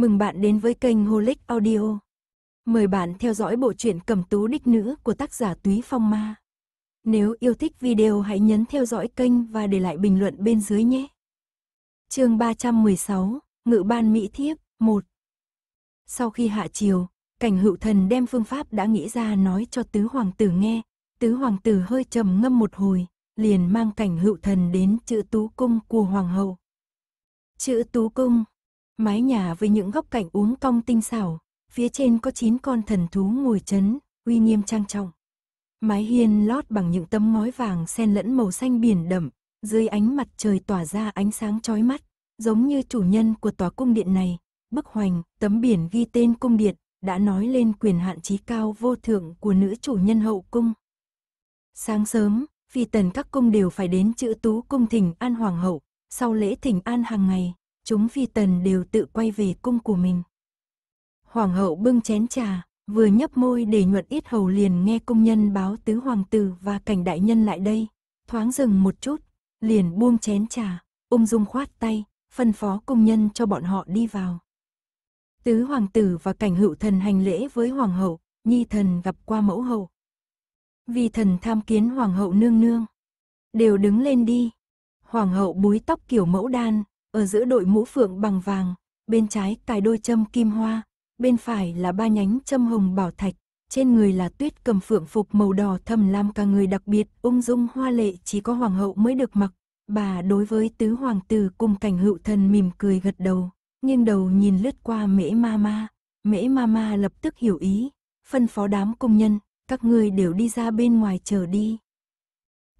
Mừng bạn đến với kênh Holic Audio. Mời bạn theo dõi bộ truyện Cẩm Tú Đích Nữ của tác giả Túy Phong Ma. Nếu yêu thích video hãy nhấn theo dõi kênh và để lại bình luận bên dưới nhé. Chương 316, Ngự ban Mỹ Thiếp 1. Sau khi hạ triều, Cảnh Hữu Thần đem phương pháp đã nghĩ ra nói cho tứ hoàng tử nghe, tứ hoàng tử hơi trầm ngâm một hồi, liền mang Cảnh Hữu Thần đến Chữ Tú cung của hoàng hậu. Chữ Tú cung Mái nhà với những góc cạnh uốn cong tinh xảo, phía trên có 9 con thần thú ngồi chấn, uy nghiêm trang trọng. Mái hiên lót bằng những tấm ngói vàng xen lẫn màu xanh biển đậm, dưới ánh mặt trời tỏa ra ánh sáng chói mắt, giống như chủ nhân của tòa cung điện này. Bức hoành, tấm biển ghi tên cung điện, đã nói lên quyền hạn trí cao vô thượng của nữ chủ nhân hậu cung. Sáng sớm, phi tần các cung đều phải đến chữ tú cung thỉnh an hoàng hậu, sau lễ thỉnh an hàng ngày, chúng phi tần đều tự quay về cung của mình. Hoàng hậu bưng chén trà, vừa nhấp môi để nhuận ít hầu liền nghe công nhân báo tứ hoàng tử và cảnh đại nhân lại đây, thoáng dừng một chút, liền buông chén trà, ung dung khoát tay, phân phó công nhân cho bọn họ đi vào. Tứ hoàng tử và cảnh hữu thần hành lễ với hoàng hậu, nhi thần gặp qua mẫu hậu. Vì thần tham kiến hoàng hậu nương nương. Đều đứng lên đi. Hoàng hậu búi tóc kiểu mẫu đan, ở giữa đội mũ phượng bằng vàng, bên trái cài đôi châm kim hoa, bên phải là ba nhánh châm hồng bảo thạch, trên người là tuyết cầm phượng phục màu đỏ thầm lam cả người đặc biệt, ung dung hoa lệ chỉ có hoàng hậu mới được mặc. Bà đối với tứ hoàng tử cùng cảnh hữu thần mỉm cười gật đầu, nghiêng đầu nhìn lướt qua mễ ma ma, mễ ma ma lập tức hiểu ý, phân phó đám công nhân, các ngươi đều đi ra bên ngoài chờ đi.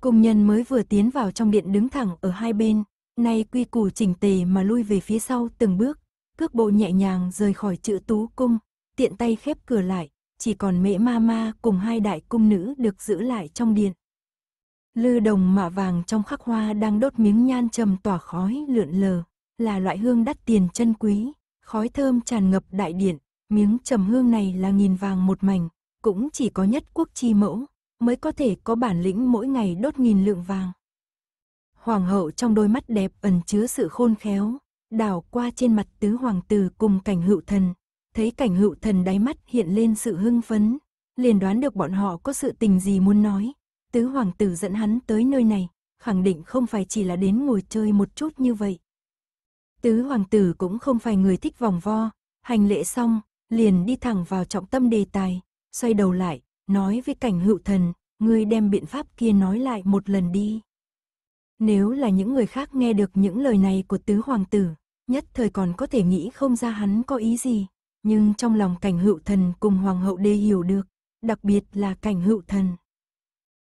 Công nhân mới vừa tiến vào trong điện đứng thẳng ở hai bên, Nay quy củ chỉnh tề mà lui về phía sau từng bước, cước bộ nhẹ nhàng rời khỏi chữ tú cung, tiện tay khép cửa lại, chỉ còn mễ ma ma cùng hai đại cung nữ được giữ lại trong điện. Lư đồng mạ vàng trong khắc hoa đang đốt miếng nhan trầm tỏa khói lượn lờ, là loại hương đắt tiền chân quý, khói thơm tràn ngập đại điện, miếng trầm hương này là nghìn vàng một mảnh, cũng chỉ có nhất quốc chi mẫu, mới có thể có bản lĩnh mỗi ngày đốt nghìn lượng vàng hoàng hậu trong đôi mắt đẹp ẩn chứa sự khôn khéo, đảo qua trên mặt tứ hoàng tử cùng cảnh hữu thần, thấy cảnh hữu thần đáy mắt hiện lên sự hưng phấn, liền đoán được bọn họ có sự tình gì muốn nói. Tứ hoàng tử dẫn hắn tới nơi này, khẳng định không phải chỉ là đến ngồi chơi một chút như vậy. Tứ hoàng tử cũng không phải người thích vòng vo, hành lễ xong, liền đi thẳng vào trọng tâm đề tài, xoay đầu lại, nói với cảnh hữu thần, ngươi đem biện pháp kia nói lại một lần đi. Nếu là những người khác nghe được những lời này của tứ hoàng tử, nhất thời còn có thể nghĩ không ra hắn có ý gì. Nhưng trong lòng cảnh hữu thần cùng hoàng hậu đê hiểu được, đặc biệt là cảnh hữu thần.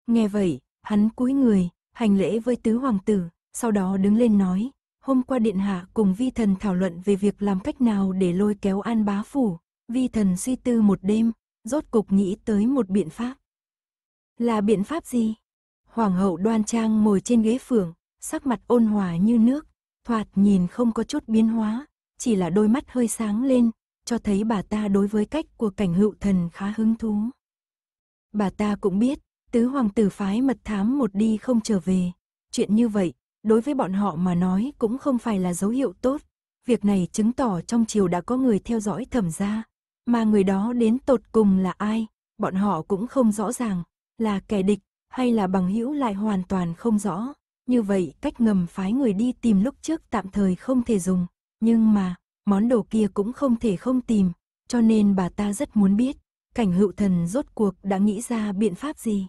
Nghe vậy, hắn cúi người, hành lễ với tứ hoàng tử, sau đó đứng lên nói, hôm qua điện hạ cùng vi thần thảo luận về việc làm cách nào để lôi kéo an bá phủ, vi thần suy tư một đêm, rốt cục nghĩ tới một biện pháp. Là biện pháp gì? Hoàng hậu đoan trang ngồi trên ghế phường, sắc mặt ôn hòa như nước, thoạt nhìn không có chút biến hóa, chỉ là đôi mắt hơi sáng lên, cho thấy bà ta đối với cách của cảnh hữu thần khá hứng thú. Bà ta cũng biết, tứ hoàng tử phái mật thám một đi không trở về. Chuyện như vậy, đối với bọn họ mà nói cũng không phải là dấu hiệu tốt. Việc này chứng tỏ trong triều đã có người theo dõi thẩm gia, mà người đó đến tột cùng là ai, bọn họ cũng không rõ ràng, là kẻ địch hay là bằng hữu lại hoàn toàn không rõ. Như vậy, cách ngầm phái người đi tìm lúc trước tạm thời không thể dùng, nhưng mà, món đồ kia cũng không thể không tìm, cho nên bà ta rất muốn biết, cảnh hữu thần rốt cuộc đã nghĩ ra biện pháp gì.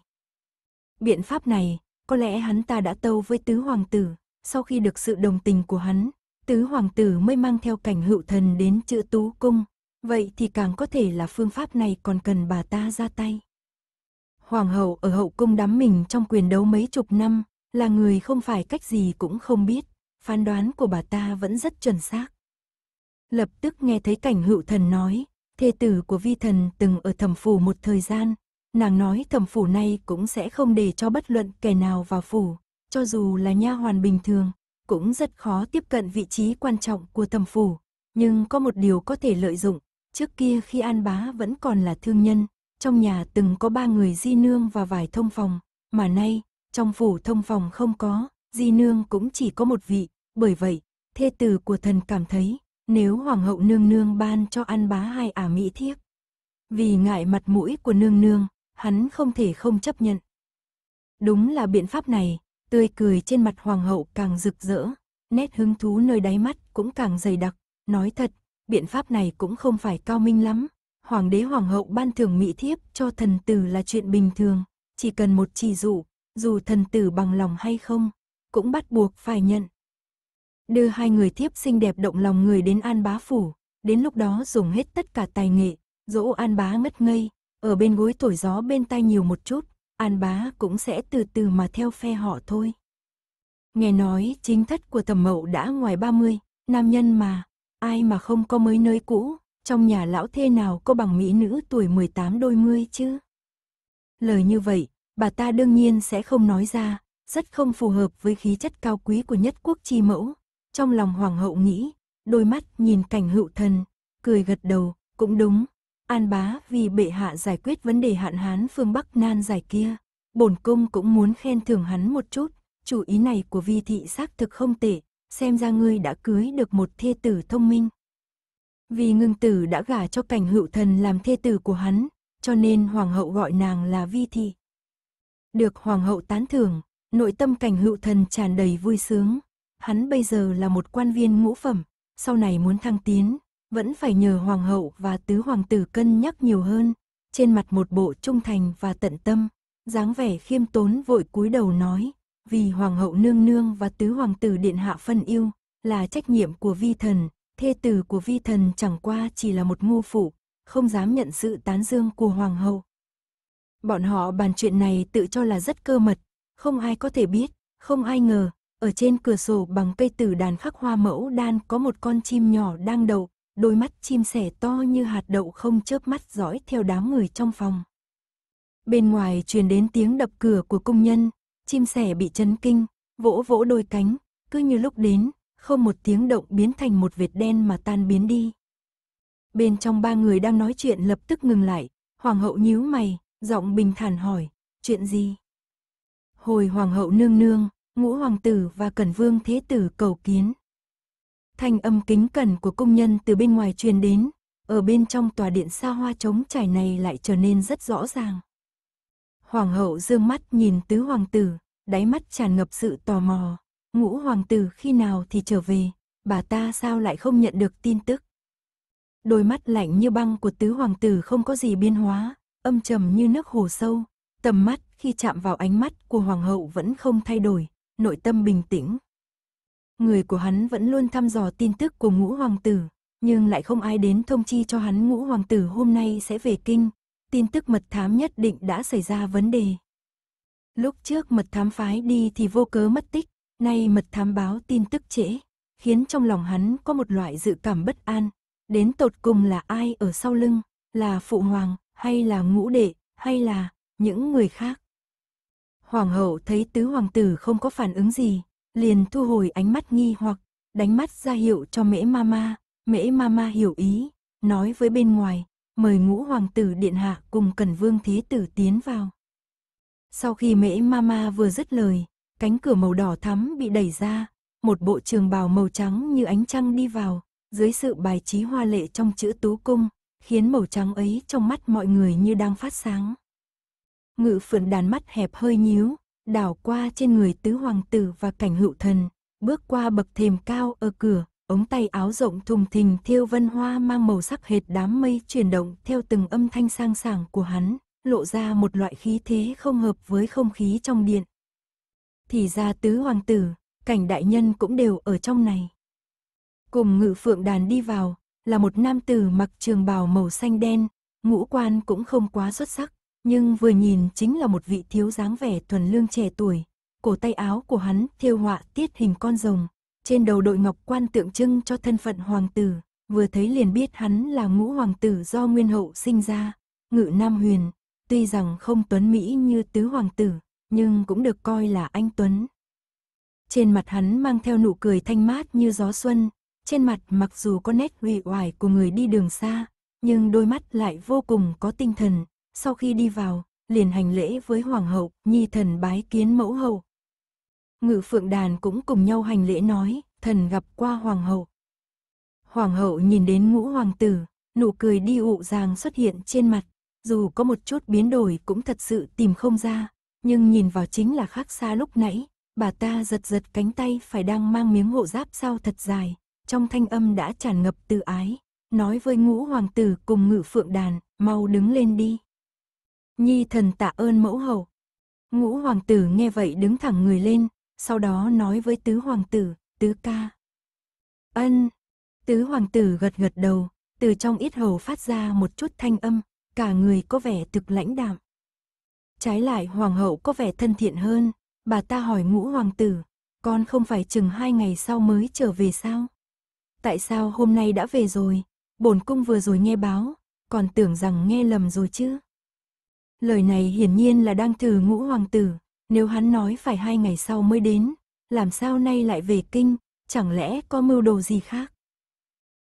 Biện pháp này, có lẽ hắn ta đã tâu với tứ hoàng tử, sau khi được sự đồng tình của hắn, tứ hoàng tử mới mang theo cảnh hữu thần đến chữ tú cung, vậy thì càng có thể là phương pháp này còn cần bà ta ra tay. Hoàng hậu ở hậu cung đắm mình trong quyền đấu mấy chục năm, là người không phải cách gì cũng không biết, phán đoán của bà ta vẫn rất chuẩn xác. Lập tức nghe thấy cảnh hữu thần nói, thê tử của vi thần từng ở thẩm phủ một thời gian, nàng nói thẩm phủ này cũng sẽ không để cho bất luận kẻ nào vào phủ, cho dù là nha hoàn bình thường, cũng rất khó tiếp cận vị trí quan trọng của thẩm phủ, nhưng có một điều có thể lợi dụng, trước kia khi An Bá vẫn còn là thương nhân, trong nhà từng có ba người di nương và vài thông phòng, mà nay, trong phủ thông phòng không có, di nương cũng chỉ có một vị, bởi vậy, thê tử của thần cảm thấy, nếu hoàng hậu nương nương ban cho ăn bá hai ả à mỹ thiếp. Vì ngại mặt mũi của nương nương, hắn không thể không chấp nhận. Đúng là biện pháp này, tươi cười trên mặt hoàng hậu càng rực rỡ, nét hứng thú nơi đáy mắt cũng càng dày đặc, nói thật, biện pháp này cũng không phải cao minh lắm, hoàng đế hoàng hậu ban thưởng mỹ thiếp cho thần tử là chuyện bình thường, chỉ cần một chỉ dụ, dù thần tử bằng lòng hay không, cũng bắt buộc phải nhận. Đưa hai người thiếp xinh đẹp động lòng người đến An Bá Phủ, đến lúc đó dùng hết tất cả tài nghệ, dỗ An Bá ngất ngây, ở bên gối tuổi gió bên tay nhiều một chút, An Bá cũng sẽ từ từ mà theo phe họ thôi. Nghe nói chính thất của thẩm mậu đã ngoài 30, nam nhân mà, ai mà không có mới nơi cũ, trong nhà lão thê nào có bằng mỹ nữ tuổi 18 đôi mươi chứ? Lời như vậy, bà ta đương nhiên sẽ không nói ra, rất không phù hợp với khí chất cao quý của nhất quốc chi mẫu. Trong lòng hoàng hậu nghĩ, đôi mắt nhìn cảnh hữu thần, cười gật đầu, cũng đúng. An bá vì bệ hạ giải quyết vấn đề hạn hán phương Bắc nan giải kia, bổn cung cũng muốn khen thưởng hắn một chút, chủ ý này của vi thị xác thực không tệ, xem ra ngươi đã cưới được một thê tử thông minh. Vì ngưng tử đã gả cho cảnh hữu thần làm thê tử của hắn, cho nên hoàng hậu gọi nàng là vi thị. Được hoàng hậu tán thưởng, nội tâm cảnh hữu thần tràn đầy vui sướng. Hắn bây giờ là một quan viên ngũ phẩm, sau này muốn thăng tiến, vẫn phải nhờ hoàng hậu và tứ hoàng tử cân nhắc nhiều hơn. Trên mặt một bộ trung thành và tận tâm, dáng vẻ khiêm tốn vội cúi đầu nói, vì hoàng hậu nương nương và tứ hoàng tử điện hạ phân yêu, là trách nhiệm của vi thần, thê tử của vi thần chẳng qua chỉ là một ngu phụ, không dám nhận sự tán dương của hoàng hậu. Bọn họ bàn chuyện này tự cho là rất cơ mật, không ai có thể biết, không ai ngờ, ở trên cửa sổ bằng cây tử đàn khắc hoa mẫu đan có một con chim nhỏ đang đậu, đôi mắt chim sẻ to như hạt đậu không chớp mắt dõi theo đám người trong phòng. Bên ngoài truyền đến tiếng đập cửa của công nhân, chim sẻ bị chấn kinh, vỗ vỗ đôi cánh, cứ như lúc đến, không một tiếng động biến thành một vệt đen mà tan biến đi. Bên trong ba người đang nói chuyện lập tức ngừng lại, hoàng hậu nhíu mày, giọng bình thản hỏi, chuyện gì? Hồi hoàng hậu nương nương, ngũ hoàng tử và cẩn vương thế tử cầu kiến. Thanh âm kính cẩn của công nhân từ bên ngoài truyền đến, ở bên trong tòa điện xa hoa trống trải này lại trở nên rất rõ ràng. Hoàng hậu dương mắt nhìn tứ hoàng tử, đáy mắt tràn ngập sự tò mò, ngũ hoàng tử khi nào thì trở về, bà ta sao lại không nhận được tin tức. Đôi mắt lạnh như băng của tứ hoàng tử không có gì biên hóa, âm trầm như nước hồ sâu, tầm mắt khi chạm vào ánh mắt của hoàng hậu vẫn không thay đổi, nội tâm bình tĩnh. Người của hắn vẫn luôn thăm dò tin tức của ngũ hoàng tử, nhưng lại không ai đến thông chi cho hắn ngũ hoàng tử hôm nay sẽ về kinh, tin tức mật thám nhất định đã xảy ra vấn đề. Lúc trước mật thám phái đi thì vô cớ mất tích, Nay mật thám báo tin tức trễ, khiến trong lòng hắn có một loại dự cảm bất an. Đến tột cùng là ai ở sau lưng, là phụ hoàng, hay là ngũ đệ, hay là những người khác. Hoàng hậu thấy tứ hoàng tử không có phản ứng gì, liền thu hồi ánh mắt nghi hoặc, đánh mắt ra hiệu cho mễ mama, mễ mama hiểu ý, nói với bên ngoài, mời ngũ hoàng tử điện hạ cùng cẩn vương thế tử tiến vào. Sau khi mễ mama vừa dứt lời, Cánh cửa màu đỏ thắm bị đẩy ra, một bộ trường bào màu trắng như ánh trăng đi vào, dưới sự bài trí hoa lệ trong chữ tú cung, khiến màu trắng ấy trong mắt mọi người như đang phát sáng. Ngự phượng đàn mắt hẹp hơi nhíu, đảo qua trên người tứ hoàng tử và cảnh hữu thần, bước qua bậc thềm cao ở cửa, ống tay áo rộng thùng thình thiêu vân hoa mang màu sắc hệt đám mây chuyển động theo từng âm thanh sang sảng của hắn, lộ ra một loại khí thế không hợp với không khí trong điện, thì ra tứ hoàng tử, cảnh đại nhân cũng đều ở trong này. Cùng ngự phượng đàn đi vào, là một nam tử mặc trường bào màu xanh đen, ngũ quan cũng không quá xuất sắc, nhưng vừa nhìn chính là một vị thiếu dáng vẻ thuần lương trẻ tuổi. Cổ tay áo của hắn thiêu họa tiết hình con rồng, trên đầu đội ngọc quan tượng trưng cho thân phận hoàng tử, vừa thấy liền biết hắn là ngũ hoàng tử do nguyên hậu sinh ra, ngự nam huyền, tuy rằng không tuấn mỹ như tứ hoàng tử, nhưng cũng được coi là anh Tuấn. Trên mặt hắn mang theo nụ cười thanh mát như gió xuân, trên mặt mặc dù có nét uể hoài của người đi đường xa, nhưng đôi mắt lại vô cùng có tinh thần, sau khi đi vào, liền hành lễ với hoàng hậu, nhi thần bái kiến mẫu hậu. Ngự phượng đàn cũng cùng nhau hành lễ nói, thần gặp qua hoàng hậu. Hoàng hậu nhìn đến ngũ hoàng tử, nụ cười đi ụ ràng xuất hiện trên mặt, dù có một chút biến đổi cũng thật sự tìm không ra, nhưng nhìn vào chính là khác xa lúc nãy, bà ta giật giật cánh tay phải đang mang miếng hộ giáp sao thật dài, trong thanh âm đã tràn ngập từ ái, nói với ngũ hoàng tử cùng ngự phượng đàn, mau đứng lên đi. Nhi thần tạ ơn mẫu hậu. Ngũ hoàng tử nghe vậy đứng thẳng người lên, sau đó nói với tứ hoàng tử, tứ ca. Ân, tứ hoàng tử gật gật đầu, từ trong ít hầu phát ra một chút thanh âm, cả người có vẻ thực lãnh đạm. Trái lại hoàng hậu có vẻ thân thiện hơn, bà ta hỏi ngũ hoàng tử, con không phải chừng hai ngày sau mới trở về sao? Tại sao hôm nay đã về rồi? Bổn cung vừa rồi nghe báo, còn tưởng rằng nghe lầm rồi chứ. Lời này hiển nhiên là đang thử ngũ hoàng tử, nếu hắn nói phải hai ngày sau mới đến, làm sao nay lại về kinh, chẳng lẽ có mưu đồ gì khác?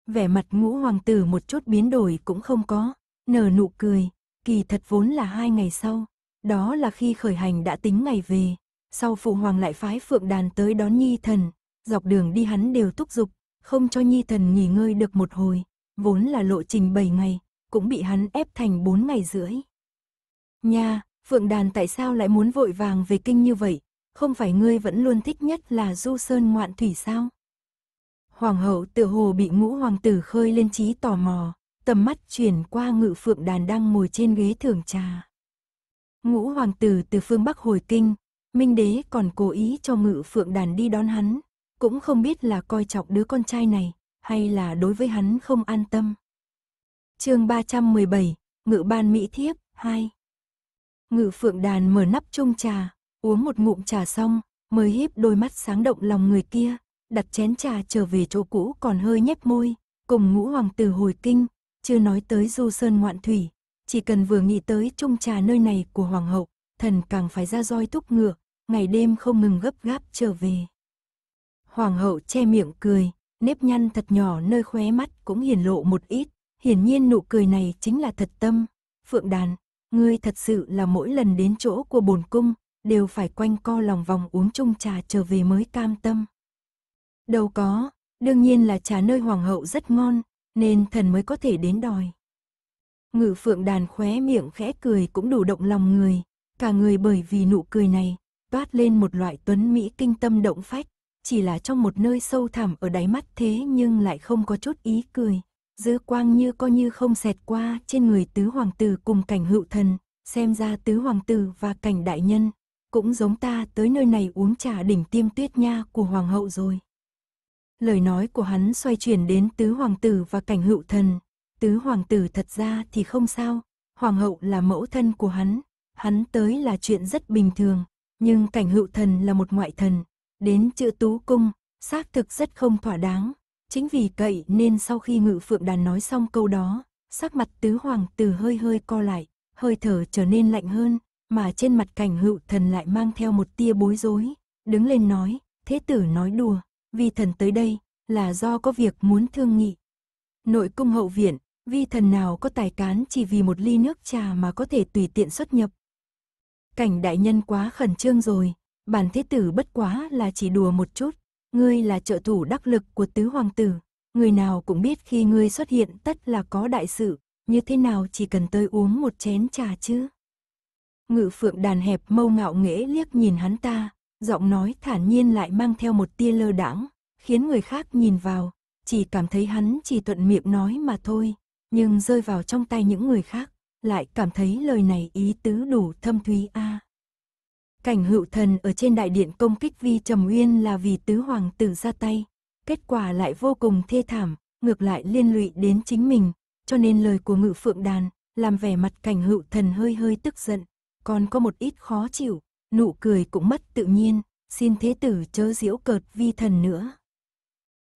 Vẻ mặt ngũ hoàng tử một chút biến đổi cũng không có, nở nụ cười, kỳ thật vốn là hai ngày sau, đó là khi khởi hành đã tính ngày về. Sau phụ hoàng lại phái phượng đàn tới đón nhi thần, dọc đường đi hắn đều thúc giục, không cho nhi thần nghỉ ngơi được một hồi, vốn là lộ trình 7 ngày, cũng bị hắn ép thành 4 ngày rưỡi. Nha, phượng đàn tại sao lại muốn vội vàng về kinh như vậy, không phải ngươi vẫn luôn thích nhất là du sơn ngoạn thủy sao? Hoàng hậu tự hồ bị ngũ hoàng tử khơi lên trí tò mò, tầm mắt chuyển qua ngự phượng đàn đang ngồi trên ghế thưởng trà. Ngũ hoàng tử từ phương Bắc hồi kinh, Minh đế còn cố ý cho ngự phượng đàn đi đón hắn, cũng không biết là coi trọng đứa con trai này, hay là đối với hắn không an tâm. chương 317, Ngự ban Mỹ Thiếp, 2 Ngự phượng đàn mở nắp chung trà, uống một ngụm trà xong, mới híp đôi mắt sáng động lòng người kia, đặt chén trà trở về chỗ cũ còn hơi nhếch môi, cùng ngũ hoàng tử hồi kinh, chưa nói tới du sơn ngoạn thủy, chỉ cần vừa nghĩ tới chung trà nơi này của hoàng hậu, thần càng phải ra roi thúc ngựa, ngày đêm không ngừng gấp gáp trở về. Hoàng hậu che miệng cười, nếp nhăn thật nhỏ nơi khóe mắt cũng hiển lộ một ít, hiển nhiên nụ cười này chính là thật tâm. Phượng đàn, ngươi thật sự là mỗi lần đến chỗ của bổn cung, đều phải quanh co lòng vòng uống chung trà trở về mới cam tâm. Đâu có, đương nhiên là trà nơi hoàng hậu rất ngon, nên thần mới có thể đến đòi. Ngự phượng đàn khóe miệng khẽ cười cũng đủ động lòng người. Cả người bởi vì nụ cười này, toát lên một loại tuấn mỹ kinh tâm động phách. Chỉ là trong một nơi sâu thẳm ở đáy mắt thế nhưng lại không có chút ý cười. Dư quang như coi như không xẹt qua trên người tứ hoàng tử cùng cảnh hữu thần. Xem ra tứ hoàng tử và cảnh đại nhân cũng giống ta tới nơi này uống trà đỉnh tiêm tuyết nha của hoàng hậu rồi. Lời nói của hắn xoay chuyển đến tứ hoàng tử và cảnh hữu thần, Tứ hoàng tử thật ra thì không sao, hoàng hậu là mẫu thân của hắn, hắn tới là chuyện rất bình thường, nhưng cảnh hữu thần là một ngoại thần, đến chữ tú cung, xác thực rất không thỏa đáng. Chính vì cậy nên sau khi ngự phượng đàn nói xong câu đó, sắc mặt tứ hoàng tử hơi hơi co lại, hơi thở trở nên lạnh hơn, mà trên mặt cảnh hữu thần lại mang theo một tia bối rối, đứng lên nói, thế tử nói đùa, vì thần tới đây, là do có việc muốn thương nghị. Nội cung hậu viện, vi thần nào có tài cán chỉ vì một ly nước trà mà có thể tùy tiện xuất nhập. Cảnh đại nhân quá khẩn trương rồi, bản thế tử bất quá là chỉ đùa một chút, ngươi là trợ thủ đắc lực của tứ hoàng tử, người nào cũng biết khi ngươi xuất hiện tất là có đại sự, như thế nào chỉ cần tôi uống một chén trà chứ. Ngự phượng đàn hẹp mâu ngạo nghễ liếc nhìn hắn ta, giọng nói thản nhiên lại mang theo một tia lơ đãng, khiến người khác nhìn vào, chỉ cảm thấy hắn chỉ thuận miệng nói mà thôi, nhưng rơi vào trong tay những người khác, lại cảm thấy lời này ý tứ đủ thâm thúy a. À. Cảnh hữu thần ở trên đại điện công kích Vi Trầm Uyên là vì tứ hoàng tử ra tay, kết quả lại vô cùng thê thảm, ngược lại liên lụy đến chính mình, cho nên lời của ngự phượng đàn, làm vẻ mặt cảnh hữu thần hơi hơi tức giận, còn có một ít khó chịu, nụ cười cũng mất tự nhiên, xin thế tử chớ diễu cợt vi thần nữa.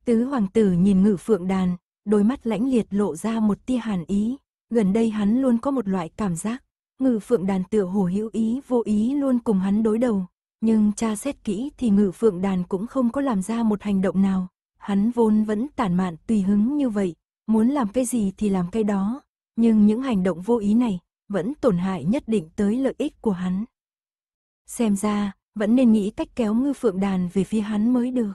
Tứ hoàng tử nhìn ngự phượng đàn, đôi mắt lãnh liệt lộ ra một tia hàn ý, gần đây hắn luôn có một loại cảm giác, ngự phượng đàn tựa hồ hữu ý vô ý luôn cùng hắn đối đầu, nhưng cha xét kỹ thì ngự phượng đàn cũng không có làm ra một hành động nào, hắn vốn vẫn tản mạn tùy hứng như vậy, muốn làm cái gì thì làm cái đó, nhưng những hành động vô ý này vẫn tổn hại nhất định tới lợi ích của hắn. Xem ra, vẫn nên nghĩ cách kéo ngư phượng đàn về phía hắn mới được.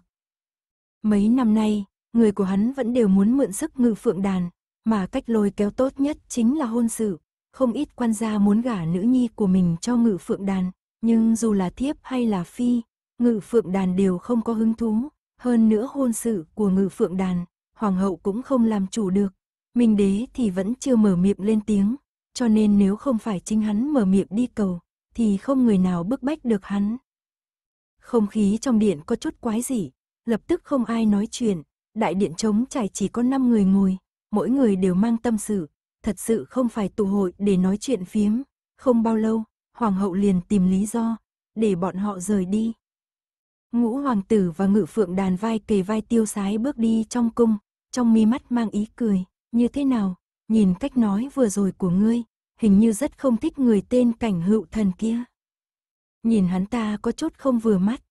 Mấy năm nay, người của hắn vẫn đều muốn mượn sức ngự phượng đàn, mà cách lôi kéo tốt nhất chính là hôn sự. Không ít quan gia muốn gả nữ nhi của mình cho ngự phượng đàn, nhưng dù là thiếp hay là phi, ngự phượng đàn đều không có hứng thú. Hơn nữa hôn sự của ngự phượng đàn, hoàng hậu cũng không làm chủ được. Minh đế thì vẫn chưa mở miệng lên tiếng, cho nên nếu không phải chính hắn mở miệng đi cầu, thì không người nào bức bách được hắn. Không khí trong điện có chút quái dị, lập tức không ai nói chuyện, đại điện trống trải chỉ có 5 người ngồi, mỗi người đều mang tâm sự, thật sự không phải tụ hội để nói chuyện phiếm. Không bao lâu, hoàng hậu liền tìm lý do, để bọn họ rời đi. Ngũ hoàng tử và ngự phượng đàn vai kề vai tiêu sái bước đi trong cung, trong mi mắt mang ý cười, như thế nào, nhìn cách nói vừa rồi của ngươi, hình như rất không thích người tên cảnh hữu thần kia. Nhìn hắn ta có chút không vừa mắt.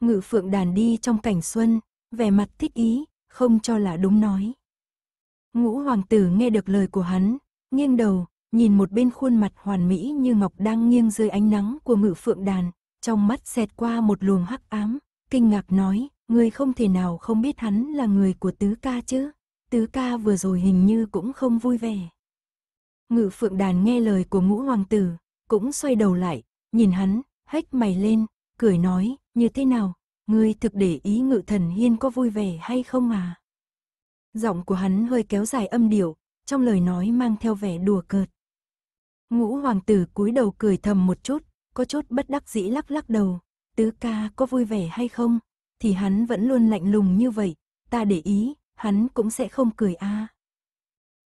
Ngự phượng đàn đi trong cảnh xuân, vẻ mặt thích ý, không cho là đúng nói. Ngũ hoàng tử nghe được lời của hắn, nghiêng đầu, nhìn một bên khuôn mặt hoàn mỹ như ngọc đang nghiêng dưới ánh nắng của ngự phượng đàn, trong mắt xẹt qua một luồng hắc ám, kinh ngạc nói, người không thể nào không biết hắn là người của tứ ca chứ, tứ ca vừa rồi hình như cũng không vui vẻ. Ngự phượng đàn nghe lời của ngũ hoàng tử, cũng xoay đầu lại, nhìn hắn, hách mày lên, cười nói, như thế nào, ngươi thực để ý ngự thần hiên có vui vẻ hay không à? Giọng của hắn hơi kéo dài âm điệu, trong lời nói mang theo vẻ đùa cợt. Ngũ hoàng tử cúi đầu cười thầm một chút, có chút bất đắc dĩ lắc lắc đầu, tứ ca có vui vẻ hay không, thì hắn vẫn luôn lạnh lùng như vậy, ta để ý, hắn cũng sẽ không cười a. À.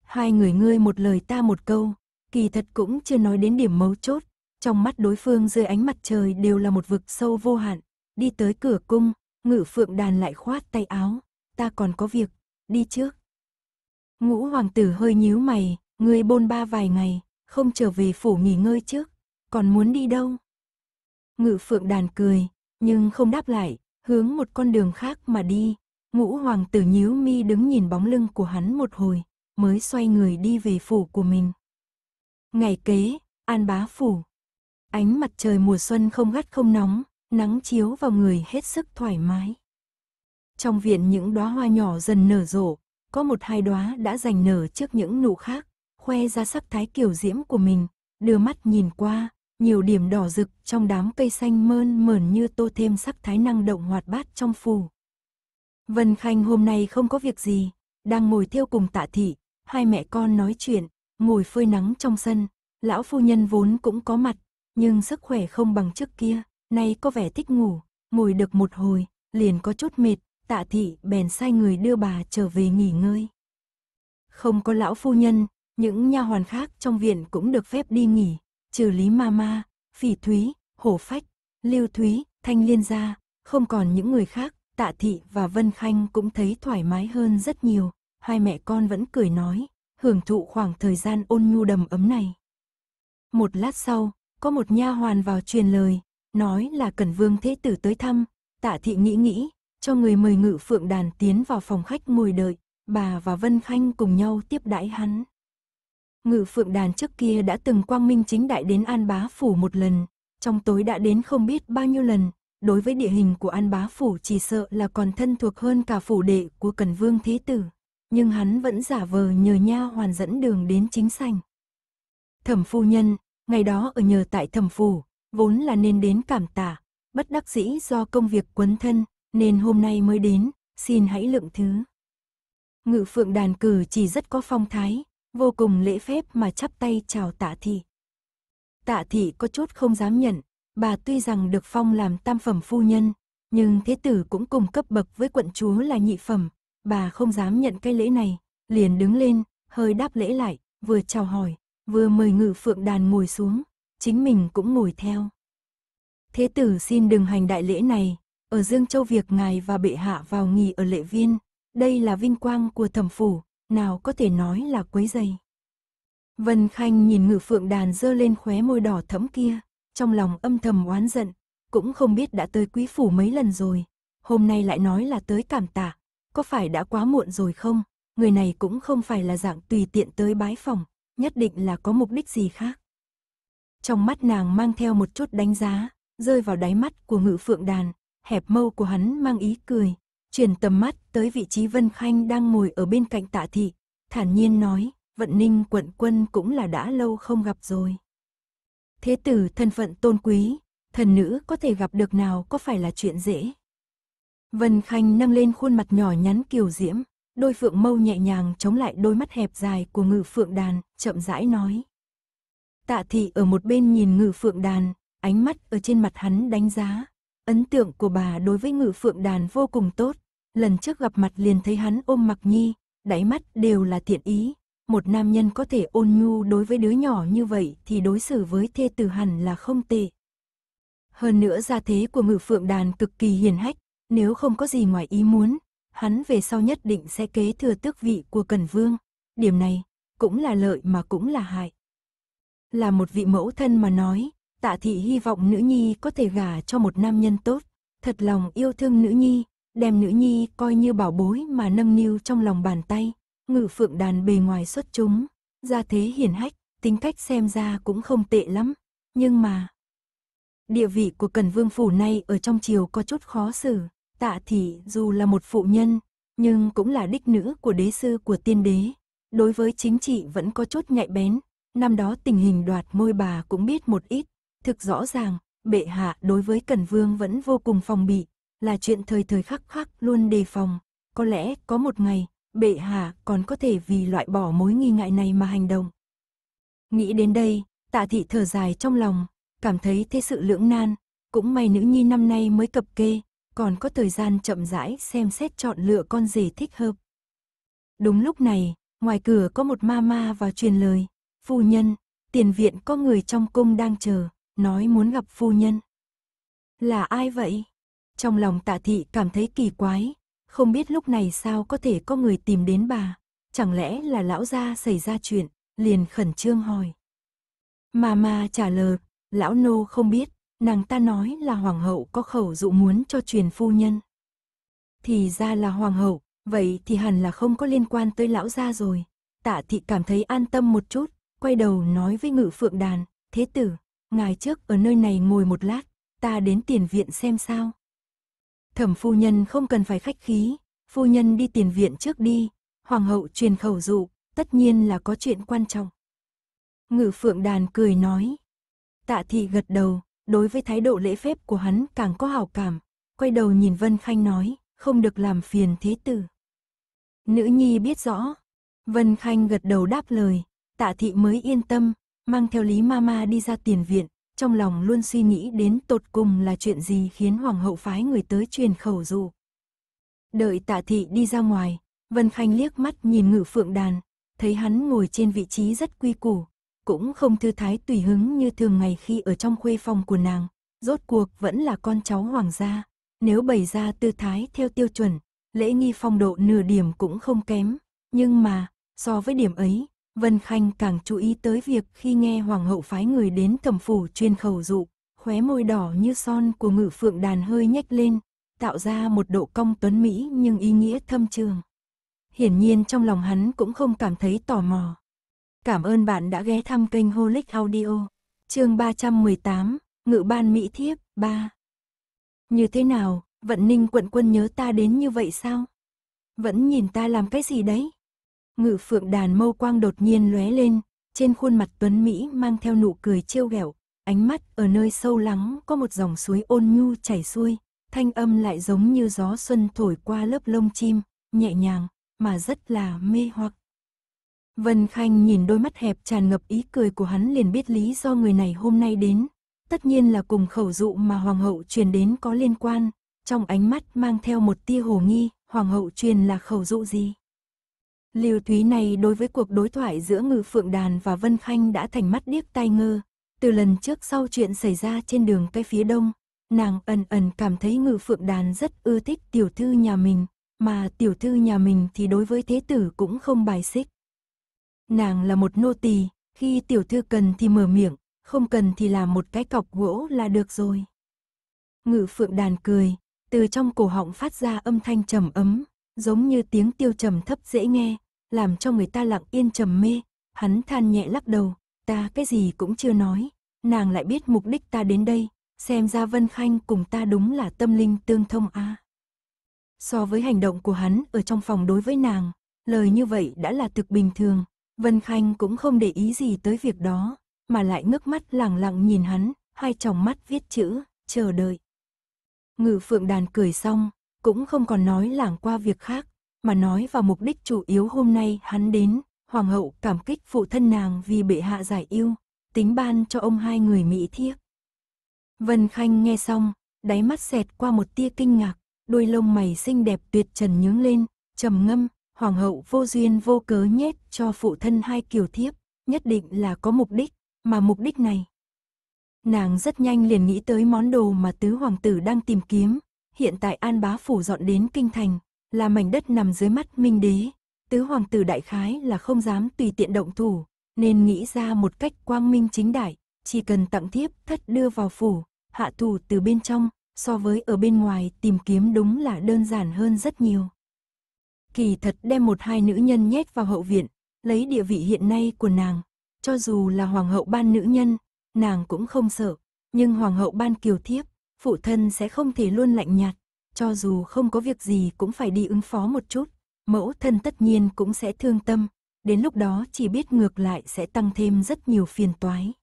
Hai người ngươi một lời ta một câu, kỳ thật cũng chưa nói đến điểm mấu chốt, trong mắt đối phương dưới ánh mặt trời đều là một vực sâu vô hạn, Đi tới cửa cung, ngự phượng đàn lại khoát tay áo. Ta còn có việc, đi trước. Ngũ hoàng tử hơi nhíu mày, ngươi bôn ba vài ngày, không trở về phủ nghỉ ngơi trước, còn muốn đi đâu? Ngự phượng đàn cười, nhưng không đáp lại, hướng một con đường khác mà đi. Ngũ hoàng tử nhíu mi đứng nhìn bóng lưng của hắn một hồi, mới xoay người đi về phủ của mình. Ngày kế, an bá phủ. Ánh mặt trời mùa xuân không gắt không nóng, nắng chiếu vào người hết sức thoải mái. Trong viện những đóa hoa nhỏ dần nở rộ, có một hai đóa đã giành nở trước những nụ khác, khoe ra sắc thái kiểu diễm của mình, đưa mắt nhìn qua, nhiều điểm đỏ rực trong đám cây xanh mơn mởn như tô thêm sắc thái năng động hoạt bát trong phù. Vân Khanh hôm nay không có việc gì, đang ngồi thiêu cùng tạ thị, hai mẹ con nói chuyện, ngồi phơi nắng trong sân, lão phu nhân vốn cũng có mặt, nhưng sức khỏe không bằng trước kia, nay có vẻ thích ngủ, ngồi được một hồi, liền có chút mệt, tạ thị bèn sai người đưa bà trở về nghỉ ngơi. Không có lão phu nhân, những nha hoàn khác trong viện cũng được phép đi nghỉ, trừ Lý Ma Ma, Phỉ Thúy, Hổ Phách, Lưu Thúy, Thanh Liên gia, không còn những người khác, Tạ Thị và Vân Khanh cũng thấy thoải mái hơn rất nhiều, hai mẹ con vẫn cười nói, hưởng thụ khoảng thời gian ôn nhu đầm ấm này. Một lát sau, có một nha hoàn vào truyền lời, nói là cần vương thế tử tới thăm, tạ thị nghĩ nghĩ, cho người mời ngự phượng đàn tiến vào phòng khách ngồi đợi, bà và Vân Khanh cùng nhau tiếp đãi hắn. Ngự phượng đàn trước kia đã từng quang minh chính đại đến An Bá Phủ một lần, trong tối đã đến không biết bao nhiêu lần, đối với địa hình của An Bá Phủ chỉ sợ là còn thân thuộc hơn cả phủ đệ của Cần Vương Thế Tử, nhưng hắn vẫn giả vờ nhờ nha hoàn dẫn đường đến chính sảnh. Thẩm phu nhân, ngày đó ở nhờ tại thẩm phủ, vốn là nên đến cảm tạ, bất đắc dĩ do công việc quấn thân, nên hôm nay mới đến, xin hãy lượng thứ. Ngự phượng đàn cử chỉ rất có phong thái, vô cùng lễ phép mà chắp tay chào tạ thị. Tạ thị có chút không dám nhận, bà tuy rằng được phong làm tam phẩm phu nhân, nhưng thế tử cũng cùng cấp bậc với quận chúa là nhị phẩm, bà không dám nhận cái lễ này, liền đứng lên, hơi đáp lễ lại, vừa chào hỏi, vừa mời ngự phượng đàn ngồi xuống chính mình cũng ngồi theo. Thế tử xin đừng hành đại lễ này, ở Dương Châu việc ngài và bệ hạ vào nghỉ ở lệ viên, đây là vinh quang của thẩm phủ, nào có thể nói là quấy dày. Vân Khanh nhìn ngự phượng đàn dơ lên khóe môi đỏ thẫm kia, trong lòng âm thầm oán giận, cũng không biết đã tới quý phủ mấy lần rồi, hôm nay lại nói là tới cảm tạ, có phải đã quá muộn rồi không, người này cũng không phải là dạng tùy tiện tới bái phòng, nhất định là có mục đích gì khác trong mắt nàng mang theo một chút đánh giá, rơi vào đáy mắt của ngự phượng đàn, hẹp mâu của hắn mang ý cười, chuyển tầm mắt tới vị trí Vân Khanh đang ngồi ở bên cạnh tạ thị, thản nhiên nói, vận ninh quận quân cũng là đã lâu không gặp rồi. Thế tử thân phận tôn quý, thần nữ có thể gặp được nào có phải là chuyện dễ. Vân Khanh nâng lên khuôn mặt nhỏ nhắn kiều diễm, đôi phượng mâu nhẹ nhàng chống lại đôi mắt hẹp dài của ngự phượng đàn, chậm rãi nói. Tạ thị ở một bên nhìn ngự phượng đàn, ánh mắt ở trên mặt hắn đánh giá. Ấn tượng của bà đối với ngự phượng đàn vô cùng tốt. Lần trước gặp mặt liền thấy hắn ôm mặc nhi, đáy mắt đều là thiện ý. Một nam nhân có thể ôn nhu đối với đứa nhỏ như vậy thì đối xử với thê tử hẳn là không tệ. Hơn nữa gia thế của ngự phượng đàn cực kỳ hiền hách, nếu không có gì ngoài ý muốn, hắn về sau nhất định sẽ kế thừa tước vị của Cần Vương. Điểm này cũng là lợi mà cũng là hại là một vị mẫu thân mà nói, tạ thị hy vọng nữ nhi có thể gả cho một nam nhân tốt, thật lòng yêu thương nữ nhi, đem nữ nhi coi như bảo bối mà nâng niu trong lòng bàn tay, ngự phượng đàn bề ngoài xuất chúng, ra thế hiển hách, tính cách xem ra cũng không tệ lắm, nhưng mà... Địa vị của Cần Vương Phủ nay ở trong triều có chút khó xử, tạ thị dù là một phụ nhân, nhưng cũng là đích nữ của đế sư của tiên đế, đối với chính trị vẫn có chút nhạy bén, Năm đó tình hình đoạt môi bà cũng biết một ít, thực rõ ràng, bệ hạ đối với Cần Vương vẫn vô cùng phòng bị, là chuyện thời thời khắc khắc luôn đề phòng. Có lẽ có một ngày, bệ hạ còn có thể vì loại bỏ mối nghi ngại này mà hành động. Nghĩ đến đây, tạ thị thở dài trong lòng, cảm thấy thế sự lưỡng nan, cũng may nữ nhi năm nay mới cập kê, còn có thời gian chậm rãi xem xét chọn lựa con rể thích hợp. Đúng lúc này, ngoài cửa có một ma ma vào truyền lời, Phu nhân, tiền viện có người trong cung đang chờ, nói muốn gặp phu nhân. Là ai vậy? Trong lòng tạ thị cảm thấy kỳ quái, không biết lúc này sao có thể có người tìm đến bà, chẳng lẽ là lão gia xảy ra chuyện, liền khẩn trương hỏi. Mà mà trả lời, lão nô không biết, nàng ta nói là hoàng hậu có khẩu dụ muốn cho truyền phu nhân. Thì ra là hoàng hậu, vậy thì hẳn là không có liên quan tới lão gia rồi. Tạ thị cảm thấy an tâm một chút, quay đầu nói với ngự phượng đàn, thế tử, ngài trước ở nơi này ngồi một lát, ta đến tiền viện xem sao. Thẩm phu nhân không cần phải khách khí, phu nhân đi tiền viện trước đi, hoàng hậu truyền khẩu dụ, tất nhiên là có chuyện quan trọng. Ngự phượng đàn cười nói, tạ thị gật đầu, đối với thái độ lễ phép của hắn càng có hảo cảm, quay đầu nhìn Vân Khanh nói, không được làm phiền thế tử. Nữ nhi biết rõ, Vân Khanh gật đầu đáp lời, tạ thị mới yên tâm, mang theo Lý Mama đi ra tiền viện, trong lòng luôn suy nghĩ đến tột cùng là chuyện gì khiến hoàng hậu phái người tới truyền khẩu dụ. Đợi tạ thị đi ra ngoài, Vân Khanh liếc mắt nhìn ngự phượng đàn, thấy hắn ngồi trên vị trí rất quy củ, cũng không thư thái tùy hứng như thường ngày khi ở trong khuê phòng của nàng, rốt cuộc vẫn là con cháu hoàng gia, nếu bày ra tư thái theo tiêu chuẩn, lễ nghi phong độ nửa điểm cũng không kém, nhưng mà, so với điểm ấy, Vân Khanh càng chú ý tới việc khi nghe Hoàng hậu phái người đến thẩm phủ chuyên khẩu dụ, khóe môi đỏ như son của ngự phượng đàn hơi nhếch lên, tạo ra một độ cong tuấn Mỹ nhưng ý nghĩa thâm trường. Hiển nhiên trong lòng hắn cũng không cảm thấy tò mò. Cảm ơn bạn đã ghé thăm kênh Holic Audio, chương 318, Ngự ban Mỹ Thiếp 3. Như thế nào, vận ninh quận quân nhớ ta đến như vậy sao? Vẫn nhìn ta làm cái gì đấy? Ngự phượng đàn mâu quang đột nhiên lóe lên, trên khuôn mặt Tuấn Mỹ mang theo nụ cười trêu ghẹo, ánh mắt ở nơi sâu lắng có một dòng suối ôn nhu chảy xuôi, thanh âm lại giống như gió xuân thổi qua lớp lông chim, nhẹ nhàng, mà rất là mê hoặc. Vân Khanh nhìn đôi mắt hẹp tràn ngập ý cười của hắn liền biết lý do người này hôm nay đến, tất nhiên là cùng khẩu dụ mà hoàng hậu truyền đến có liên quan, trong ánh mắt mang theo một tia hồ nghi, hoàng hậu truyền là khẩu dụ gì? Lưu Thúy này đối với cuộc đối thoại giữa Ngư Phượng Đàn và Vân Khanh đã thành mắt điếc tai ngơ. Từ lần trước sau chuyện xảy ra trên đường cái phía đông, nàng ẩn ẩn cảm thấy Ngư Phượng Đàn rất ưa thích tiểu thư nhà mình, mà tiểu thư nhà mình thì đối với thế tử cũng không bài xích. Nàng là một nô tỳ, khi tiểu thư cần thì mở miệng, không cần thì làm một cái cọc gỗ là được rồi. Ngự Phượng Đàn cười, từ trong cổ họng phát ra âm thanh trầm ấm, giống như tiếng tiêu trầm thấp dễ nghe, làm cho người ta lặng yên trầm mê. Hắn than nhẹ lắc đầu, ta cái gì cũng chưa nói, nàng lại biết mục đích ta đến đây, xem ra Vân Khanh cùng ta đúng là tâm linh tương thông a. À. So với hành động của hắn ở trong phòng đối với nàng, lời như vậy đã là thực bình thường, Vân Khanh cũng không để ý gì tới việc đó, mà lại ngước mắt lẳng lặng nhìn hắn, hai tròng mắt viết chữ, chờ đợi. Ngự Phượng Đàn cười xong, cũng không còn nói lảng qua việc khác, mà nói vào mục đích chủ yếu hôm nay hắn đến, hoàng hậu cảm kích phụ thân nàng vì bệ hạ giải yêu, tính ban cho ông hai người mỹ thiếp. Vân Khanh nghe xong, đáy mắt xẹt qua một tia kinh ngạc, đôi lông mày xinh đẹp tuyệt trần nhướng lên, trầm ngâm, hoàng hậu vô duyên vô cớ nhét cho phụ thân hai kiều thiếp, nhất định là có mục đích, mà mục đích này. Nàng rất nhanh liền nghĩ tới món đồ mà tứ hoàng tử đang tìm kiếm, hiện tại An Bá Phủ dọn đến Kinh Thành, là mảnh đất nằm dưới mắt Minh Đế. Tứ hoàng tử đại khái là không dám tùy tiện động thủ, nên nghĩ ra một cách quang minh chính đại, chỉ cần tặng thiếp thất đưa vào phủ, hạ thủ từ bên trong, so với ở bên ngoài tìm kiếm đúng là đơn giản hơn rất nhiều. Kỳ thật đem một hai nữ nhân nhét vào hậu viện, lấy địa vị hiện nay của nàng, cho dù là hoàng hậu ban nữ nhân, nàng cũng không sợ, nhưng hoàng hậu ban kiều thiếp, phụ thân sẽ không thể luôn lạnh nhạt, cho dù không có việc gì cũng phải đi ứng phó một chút, mẫu thân tất nhiên cũng sẽ thương tâm, đến lúc đó chỉ biết ngược lại sẽ tăng thêm rất nhiều phiền toái.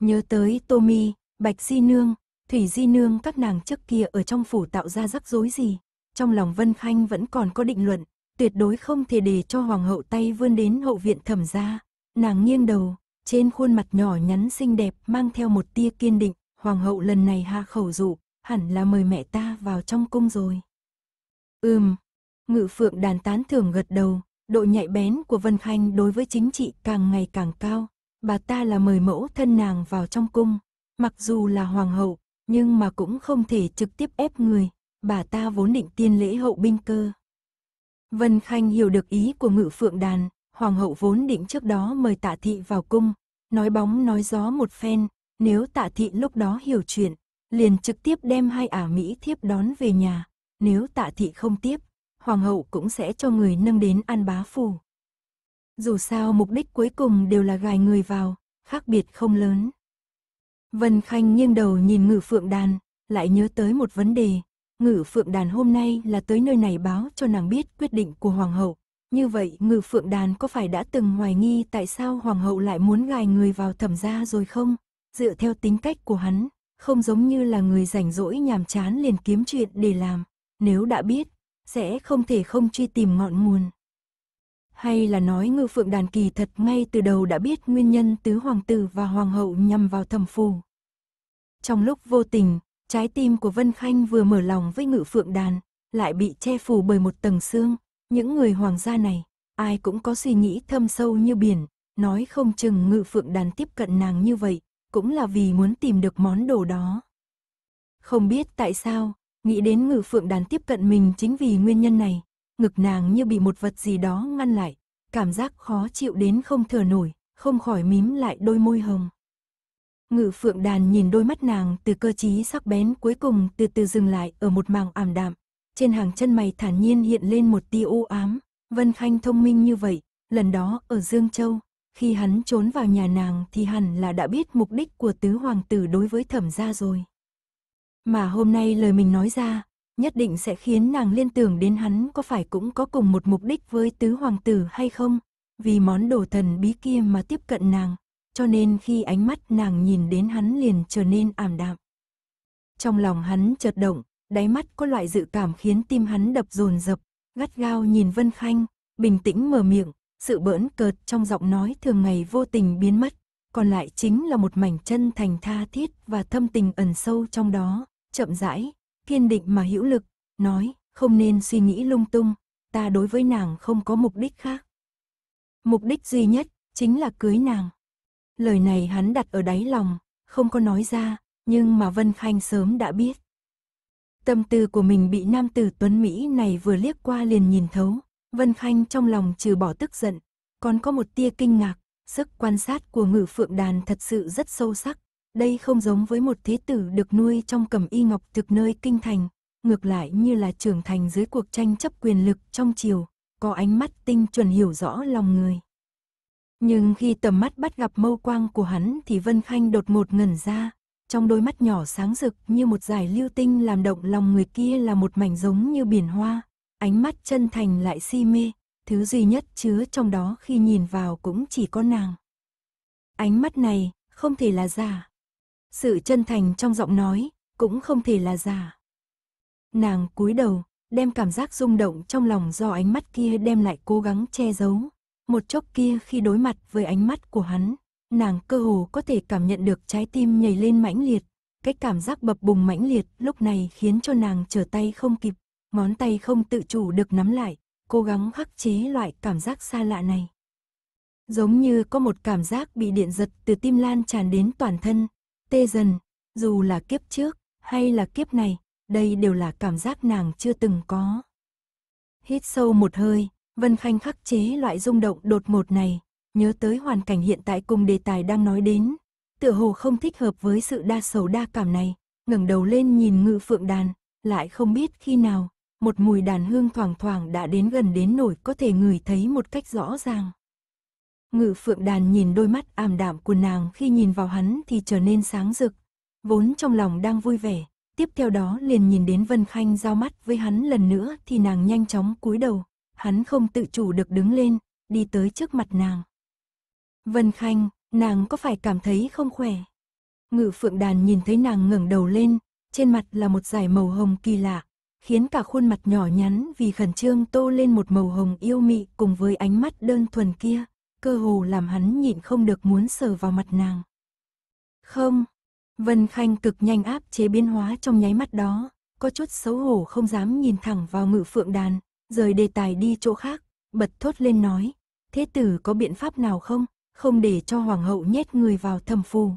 Nhớ tới Tommy, Bạch Di Nương, Thủy Di Nương các nàng trước kia ở trong phủ tạo ra rắc rối gì, trong lòng Vân Khanh vẫn còn có định luận, tuyệt đối không thể để cho hoàng hậu tay vươn đến hậu viện thẩm gia Nàng nghiêng đầu, trên khuôn mặt nhỏ nhắn xinh đẹp mang theo một tia kiên định, hoàng hậu lần này hạ khẩu dụ, hẳn là mời mẹ ta vào trong cung rồi. Ừm, ngự phượng đàn tán thưởng gật đầu, độ nhạy bén của Vân Khanh đối với chính trị càng ngày càng cao. Bà ta là mời mẫu thân nàng vào trong cung, mặc dù là hoàng hậu, nhưng mà cũng không thể trực tiếp ép người, bà ta vốn định tiên lễ hậu binh cơ. Vân Khanh hiểu được ý của ngự phượng đàn, hoàng hậu vốn định trước đó mời tạ thị vào cung, nói bóng nói gió một phen, nếu tạ thị lúc đó hiểu chuyện, liền trực tiếp đem hai ả Mỹ thiếp đón về nhà, nếu tạ thị không tiếp, hoàng hậu cũng sẽ cho người nâng đến an bá phủ. Dù sao mục đích cuối cùng đều là gài người vào, khác biệt không lớn. Vân Khanh nghiêng đầu nhìn ngự phượng đàn, lại nhớ tới một vấn đề. Ngự phượng đàn hôm nay là tới nơi này báo cho nàng biết quyết định của hoàng hậu. Như vậy ngự phượng đàn có phải đã từng hoài nghi tại sao hoàng hậu lại muốn gài người vào thẩm gia rồi không? Dựa theo tính cách của hắn, không giống như là người rảnh rỗi nhàm chán liền kiếm chuyện để làm, nếu đã biết, sẽ không thể không truy tìm ngọn nguồn. Hay là nói ngư phượng đàn kỳ thật ngay từ đầu đã biết nguyên nhân tứ hoàng tử và hoàng hậu nhằm vào thẩm phù. Trong lúc vô tình, trái tim của Vân Khanh vừa mở lòng với ngự phượng đàn, lại bị che phủ bởi một tầng xương, những người hoàng gia này, ai cũng có suy nghĩ thâm sâu như biển, nói không chừng ngự phượng đàn tiếp cận nàng như vậy, cũng là vì muốn tìm được món đồ đó. Không biết tại sao, nghĩ đến ngự phượng đàn tiếp cận mình chính vì nguyên nhân này, ngực nàng như bị một vật gì đó ngăn lại, cảm giác khó chịu đến không thở nổi, không khỏi mím lại đôi môi hồng. Ngự phượng đàn nhìn đôi mắt nàng từ cơ trí sắc bén cuối cùng từ từ dừng lại ở một màng ảm đạm, trên hàng chân mày thản nhiên hiện lên một tia u ám, Vân Khanh thông minh như vậy, lần đó ở Dương Châu, khi hắn trốn vào nhà nàng thì hẳn là đã biết mục đích của tứ hoàng tử đối với thẩm gia rồi. Mà hôm nay lời mình nói ra, nhất định sẽ khiến nàng liên tưởng đến hắn có phải cũng có cùng một mục đích với tứ hoàng tử hay không, vì món đồ thần bí kia mà tiếp cận nàng, cho nên khi ánh mắt nàng nhìn đến hắn liền trở nên ảm đạm. Trong lòng hắn chợt động, đáy mắt có loại dự cảm khiến tim hắn đập dồn dập, gắt gao nhìn Vân Khanh, bình tĩnh mở miệng, sự bỡn cợt trong giọng nói thường ngày vô tình biến mất, còn lại chính là một mảnh chân thành tha thiết và thâm tình ẩn sâu trong đó, chậm rãi, kiên định mà hữu lực, nói, không nên suy nghĩ lung tung, ta đối với nàng không có mục đích khác. Mục đích duy nhất chính là cưới nàng. Lời này hắn đặt ở đáy lòng, không có nói ra, nhưng mà Vân Khanh sớm đã biết. Tâm tư của mình bị nam tử Tuấn Mỹ này vừa liếc qua liền nhìn thấu, Vân Khanh trong lòng trừ bỏ tức giận, còn có một tia kinh ngạc, sức quan sát của ngự phượng đàn thật sự rất sâu sắc. Đây không giống với một thế tử được nuôi trong cẩm y ngọc thực nơi kinh thành, ngược lại như là trưởng thành dưới cuộc tranh chấp quyền lực trong triều, có ánh mắt tinh chuẩn hiểu rõ lòng người. Nhưng khi tầm mắt bắt gặp mâu quang của hắn thì Vân Khanh đột một ngẩn ra, trong đôi mắt nhỏ sáng rực như một dải lưu tinh làm động lòng người kia là một mảnh giống như biển hoa, ánh mắt chân thành lại si mê, thứ duy nhất chứa trong đó khi nhìn vào cũng chỉ có nàng. Ánh mắt này không thể là giả. Sự chân thành trong giọng nói cũng không thể là giả. Nàng cúi đầu, đem cảm giác rung động trong lòng do ánh mắt kia đem lại cố gắng che giấu. Một chốc kia khi đối mặt với ánh mắt của hắn, nàng cơ hồ có thể cảm nhận được trái tim nhảy lên mãnh liệt. Cái cảm giác bập bùng mãnh liệt lúc này khiến cho nàng trở tay không kịp, ngón tay không tự chủ được nắm lại, cố gắng khắc chế loại cảm giác xa lạ này. Giống như có một cảm giác bị điện giật từ tim lan tràn đến toàn thân, tê dần, dù là kiếp trước hay là kiếp này, đây đều là cảm giác nàng chưa từng có. Hít sâu một hơi, Vân Khanh khắc chế loại rung động đột một này, nhớ tới hoàn cảnh hiện tại cùng đề tài đang nói đến, tựa hồ không thích hợp với sự đa sầu đa cảm này, ngẩng đầu lên nhìn ngự phượng đàn, lại không biết khi nào, một mùi đàn hương thoảng thoảng đã đến gần đến nổi có thể ngửi thấy một cách rõ ràng. Ngự phượng đàn nhìn đôi mắt ảm đạm của nàng khi nhìn vào hắn thì trở nên sáng rực, vốn trong lòng đang vui vẻ, tiếp theo đó liền nhìn đến Vân Khanh giao mắt với hắn lần nữa thì nàng nhanh chóng cúi đầu, hắn không tự chủ được đứng lên, đi tới trước mặt nàng. Vân Khanh, nàng có phải cảm thấy không khỏe? Ngự phượng đàn nhìn thấy nàng ngẩng đầu lên, trên mặt là một dải màu hồng kỳ lạ, khiến cả khuôn mặt nhỏ nhắn vì khẩn trương tô lên một màu hồng yêu mị cùng với ánh mắt đơn thuần kia, cơ hồ làm hắn nhịn không được muốn sờ vào mặt nàng. Không, Vân Khanh cực nhanh áp chế biến hóa trong nháy mắt đó, có chút xấu hổ không dám nhìn thẳng vào ngự phượng đàn, rời đề tài đi chỗ khác, bật thốt lên nói, thế tử có biện pháp nào không, không để cho hoàng hậu nhét người vào thâm phù.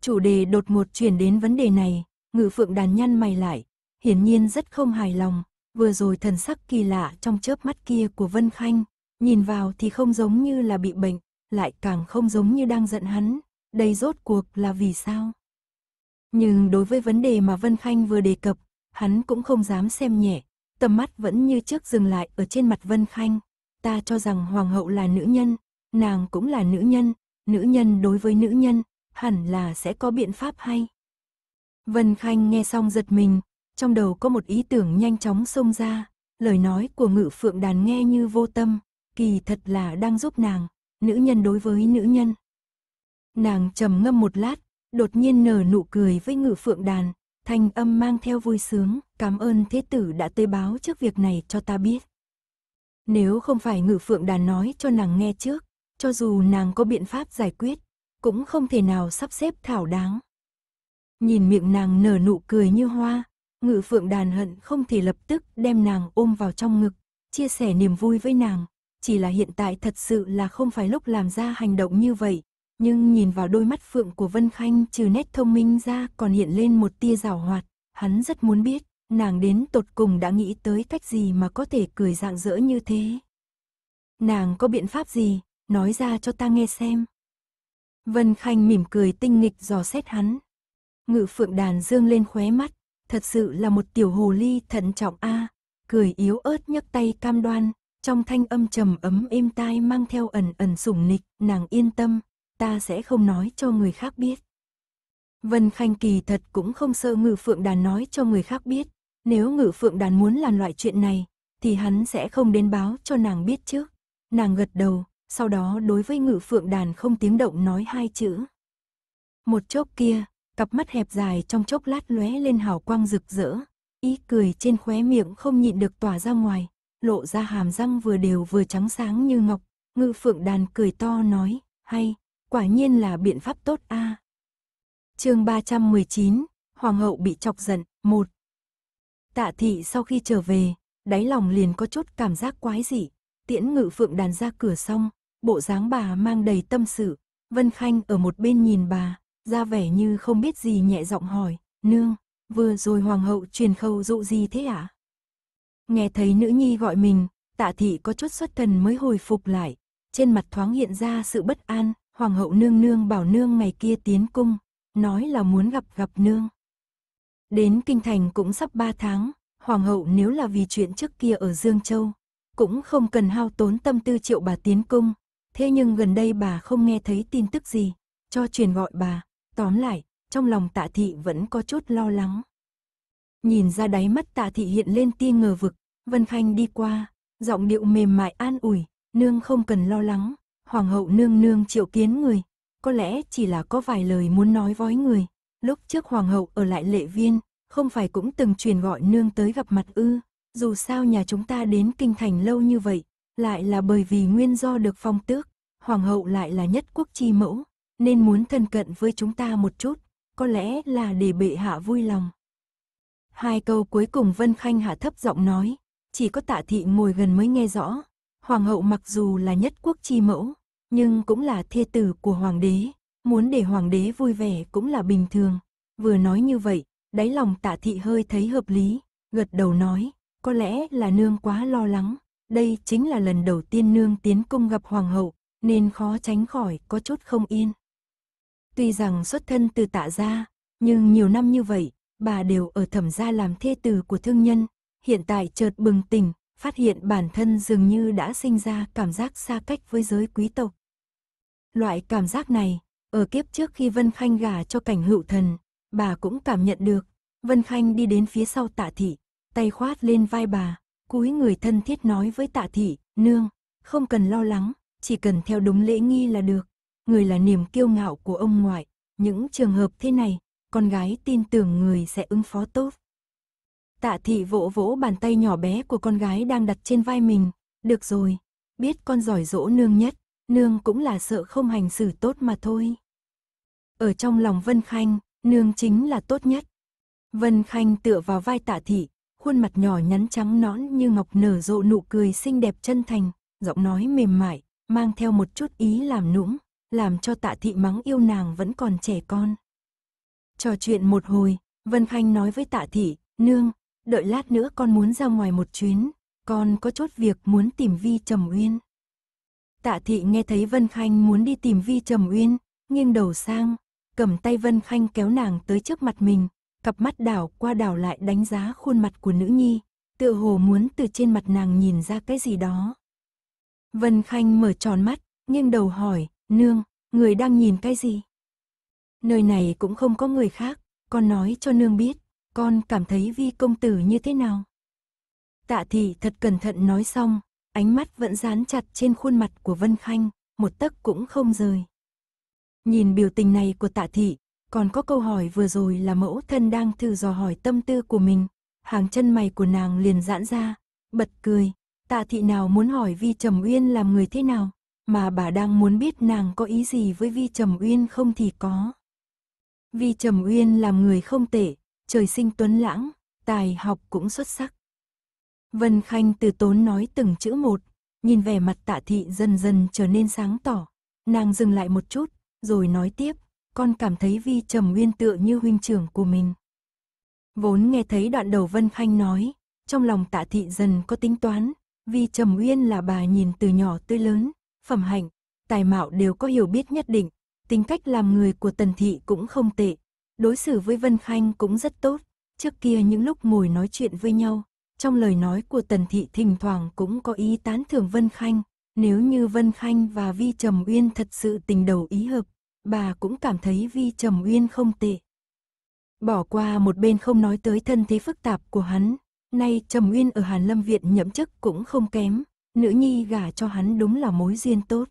Chủ đề đột ngột chuyển đến vấn đề này, ngự phượng đàn nhăn mày lại, hiển nhiên rất không hài lòng, vừa rồi thần sắc kỳ lạ trong chớp mắt kia của Vân Khanh, nhìn vào thì không giống như là bị bệnh, lại càng không giống như đang giận hắn, đây rốt cuộc là vì sao? Nhưng đối với vấn đề mà Vân Khanh vừa đề cập, hắn cũng không dám xem nhẹ, tầm mắt vẫn như trước dừng lại ở trên mặt Vân Khanh. Ta cho rằng hoàng hậu là nữ nhân, nàng cũng là nữ nhân, nữ nhân đối với nữ nhân, hẳn là sẽ có biện pháp hay. Vân Khanh nghe xong giật mình, trong đầu có một ý tưởng nhanh chóng xông ra, lời nói của ngự phượng đàn nghe như vô tâm, kỳ thật là đang giúp nàng, nữ nhân đối với nữ nhân. Nàng trầm ngâm một lát, đột nhiên nở nụ cười với ngự phượng đàn, thanh âm mang theo vui sướng, cảm ơn thế tử đã tê báo trước việc này cho ta biết. Nếu không phải ngự phượng đàn nói cho nàng nghe trước, cho dù nàng có biện pháp giải quyết, cũng không thể nào sắp xếp thảo đáng. Nhìn miệng nàng nở nụ cười như hoa, Ngự phượng đàn hận không thể lập tức đem nàng ôm vào trong ngực, chia sẻ niềm vui với nàng. Chỉ là hiện tại thật sự là không phải lúc làm ra hành động như vậy. Nhưng nhìn vào đôi mắt phượng của Vân Khanh trừ nét thông minh ra còn hiện lên một tia rào hoạt. Hắn rất muốn biết, nàng đến tột cùng đã nghĩ tới cách gì mà có thể cười rạng rỡ như thế. Nàng có biện pháp gì, nói ra cho ta nghe xem. Vân Khanh mỉm cười tinh nghịch dò xét hắn. Ngự phượng đàn dương lên khóe mắt, thật sự là một tiểu hồ ly thận trọng a, à, cười yếu ớt nhấc tay cam đoan, trong thanh âm trầm ấm êm tai mang theo ẩn ẩn sủng nịch, nàng yên tâm, ta sẽ không nói cho người khác biết. Vân Khanh kỳ thật cũng không sợ ngự phượng đàn nói cho người khác biết, nếu ngự phượng đàn muốn làm loại chuyện này, thì hắn sẽ không đến báo cho nàng biết trước. Nàng gật đầu, sau đó đối với ngự phượng đàn không tiếng động nói hai chữ. Một chốc kia, cặp mắt hẹp dài trong chốc lát lóe lên hào quang rực rỡ, ý cười trên khóe miệng không nhịn được tỏa ra ngoài, lộ ra hàm răng vừa đều vừa trắng sáng như ngọc, ngư phượng đàn cười to nói, hay, quả nhiên là biện pháp tốt a. À. chương 319, Hoàng hậu bị chọc giận, một Tạ thị sau khi trở về, đáy lòng liền có chút cảm giác quái dị, tiễn ngự phượng đàn ra cửa xong, bộ dáng bà mang đầy tâm sự, Vân Khanh ở một bên nhìn bà, ra vẻ như không biết gì nhẹ giọng hỏi, nương, vừa rồi hoàng hậu truyền khâu dụ gì thế ạ? À? Nghe thấy nữ nhi gọi mình, tạ thị có chút xuất thần mới hồi phục lại, trên mặt thoáng hiện ra sự bất an, hoàng hậu nương nương bảo nương ngày kia tiến cung, nói là muốn gặp gặp nương. Đến kinh thành cũng sắp 3 tháng, hoàng hậu nếu là vì chuyện trước kia ở Dương Châu, cũng không cần hao tốn tâm tư triệu bà tiến cung, thế nhưng gần đây bà không nghe thấy tin tức gì, cho truyền gọi bà, Tóm lại, trong lòng tạ thị vẫn có chút lo lắng. Nhìn ra đáy mắt tạ thị hiện lên tia ngờ vực, Vân Khanh đi qua, giọng điệu mềm mại an ủi, nương không cần lo lắng, hoàng hậu nương nương triệu kiến người, có lẽ chỉ là có vài lời muốn nói với người. Lúc trước hoàng hậu ở lại lệ viên, không phải cũng từng truyền gọi nương tới gặp mặt ư, dù sao nhà chúng ta đến kinh thành lâu như vậy, lại là bởi vì nguyên do được phong tước, hoàng hậu lại là nhất quốc chi mẫu, nên muốn thân cận với chúng ta một chút, có lẽ là để bệ hạ vui lòng. Hai câu cuối cùng Vân Khanh hạ thấp giọng nói, chỉ có tạ thị ngồi gần mới nghe rõ. Hoàng hậu mặc dù là nhất quốc chi mẫu, nhưng cũng là thê tử của hoàng đế, muốn để hoàng đế vui vẻ cũng là bình thường. Vừa nói như vậy, đáy lòng tạ thị hơi thấy hợp lý, gật đầu nói, có lẽ là nương quá lo lắng. Đây chính là lần đầu tiên nương tiến cung gặp hoàng hậu, nên khó tránh khỏi có chút không yên. Tuy rằng xuất thân từ tạ gia, nhưng nhiều năm như vậy, bà đều ở thẩm gia làm thê tử của thương nhân. Hiện tại chợt bừng tỉnh, phát hiện bản thân dường như đã sinh ra cảm giác xa cách với giới quý tộc. Loại cảm giác này, ở kiếp trước khi Vân Khanh gả cho cảnh hữu thần, bà cũng cảm nhận được. Vân Khanh đi đến phía sau tạ thị, tay khoát lên vai bà, cúi người thân thiết nói với tạ thị, nương, không cần lo lắng, chỉ cần theo đúng lễ nghi là được người là niềm kiêu ngạo của ông ngoại, những trường hợp thế này, con gái tin tưởng người sẽ ứng phó tốt. Tạ thị vỗ vỗ bàn tay nhỏ bé của con gái đang đặt trên vai mình, được rồi, biết con giỏi dỗ nương nhất, nương cũng là sợ không hành xử tốt mà thôi. Ở trong lòng Vân Khanh, nương chính là tốt nhất. Vân Khanh tựa vào vai tạ thị, khuôn mặt nhỏ nhắn trắng nõn như ngọc nở rộ nụ cười xinh đẹp chân thành, giọng nói mềm mại, mang theo một chút ý làm nũng làm cho tạ thị mắng yêu nàng vẫn còn trẻ con. Trò chuyện một hồi, Vân Khanh nói với tạ thị, nương, đợi lát nữa con muốn ra ngoài một chuyến, con có chút việc muốn tìm Vi Trầm Uyên. Tạ thị nghe thấy Vân Khanh muốn đi tìm Vi Trầm Uyên, nghiêng đầu sang, cầm tay Vân Khanh kéo nàng tới trước mặt mình, cặp mắt đảo qua đảo lại đánh giá khuôn mặt của nữ nhi, tựa hồ muốn từ trên mặt nàng nhìn ra cái gì đó. Vân Khanh mở tròn mắt, nghiêng đầu hỏi, Nương, người đang nhìn cái gì? Nơi này cũng không có người khác, con nói cho nương biết, con cảm thấy vi công tử như thế nào? Tạ thị thật cẩn thận nói xong, ánh mắt vẫn dán chặt trên khuôn mặt của Vân Khanh, một tấc cũng không rời. Nhìn biểu tình này của tạ thị, còn có câu hỏi vừa rồi là mẫu thân đang thử dò hỏi tâm tư của mình, hàng chân mày của nàng liền giãn ra, bật cười, tạ thị nào muốn hỏi vi trầm uyên làm người thế nào? mà bà đang muốn biết nàng có ý gì với Vi Trầm Uyên không thì có. Vi Trầm Uyên làm người không tệ, trời sinh tuấn lãng, tài học cũng xuất sắc. Vân Khanh từ tốn nói từng chữ một, nhìn vẻ mặt tạ thị dần dần trở nên sáng tỏ. Nàng dừng lại một chút, rồi nói tiếp, con cảm thấy Vi Trầm Uyên tựa như huynh trưởng của mình. Vốn nghe thấy đoạn đầu Vân Khanh nói, trong lòng tạ thị dần có tính toán, Vi Trầm Uyên là bà nhìn từ nhỏ tới lớn, phẩm hạnh, tài mạo đều có hiểu biết nhất định, tính cách làm người của Tần Thị cũng không tệ, đối xử với Vân Khanh cũng rất tốt. Trước kia những lúc ngồi nói chuyện với nhau, trong lời nói của Tần Thị thỉnh thoảng cũng có ý tán thưởng Vân Khanh, nếu như Vân Khanh và Vi Trầm Uyên thật sự tình đầu ý hợp, bà cũng cảm thấy Vi Trầm Uyên không tệ. Bỏ qua một bên không nói tới thân thế phức tạp của hắn, nay Trầm Uyên ở Hàn Lâm Viện nhậm chức cũng không kém, nữ nhi gả cho hắn đúng là mối duyên tốt.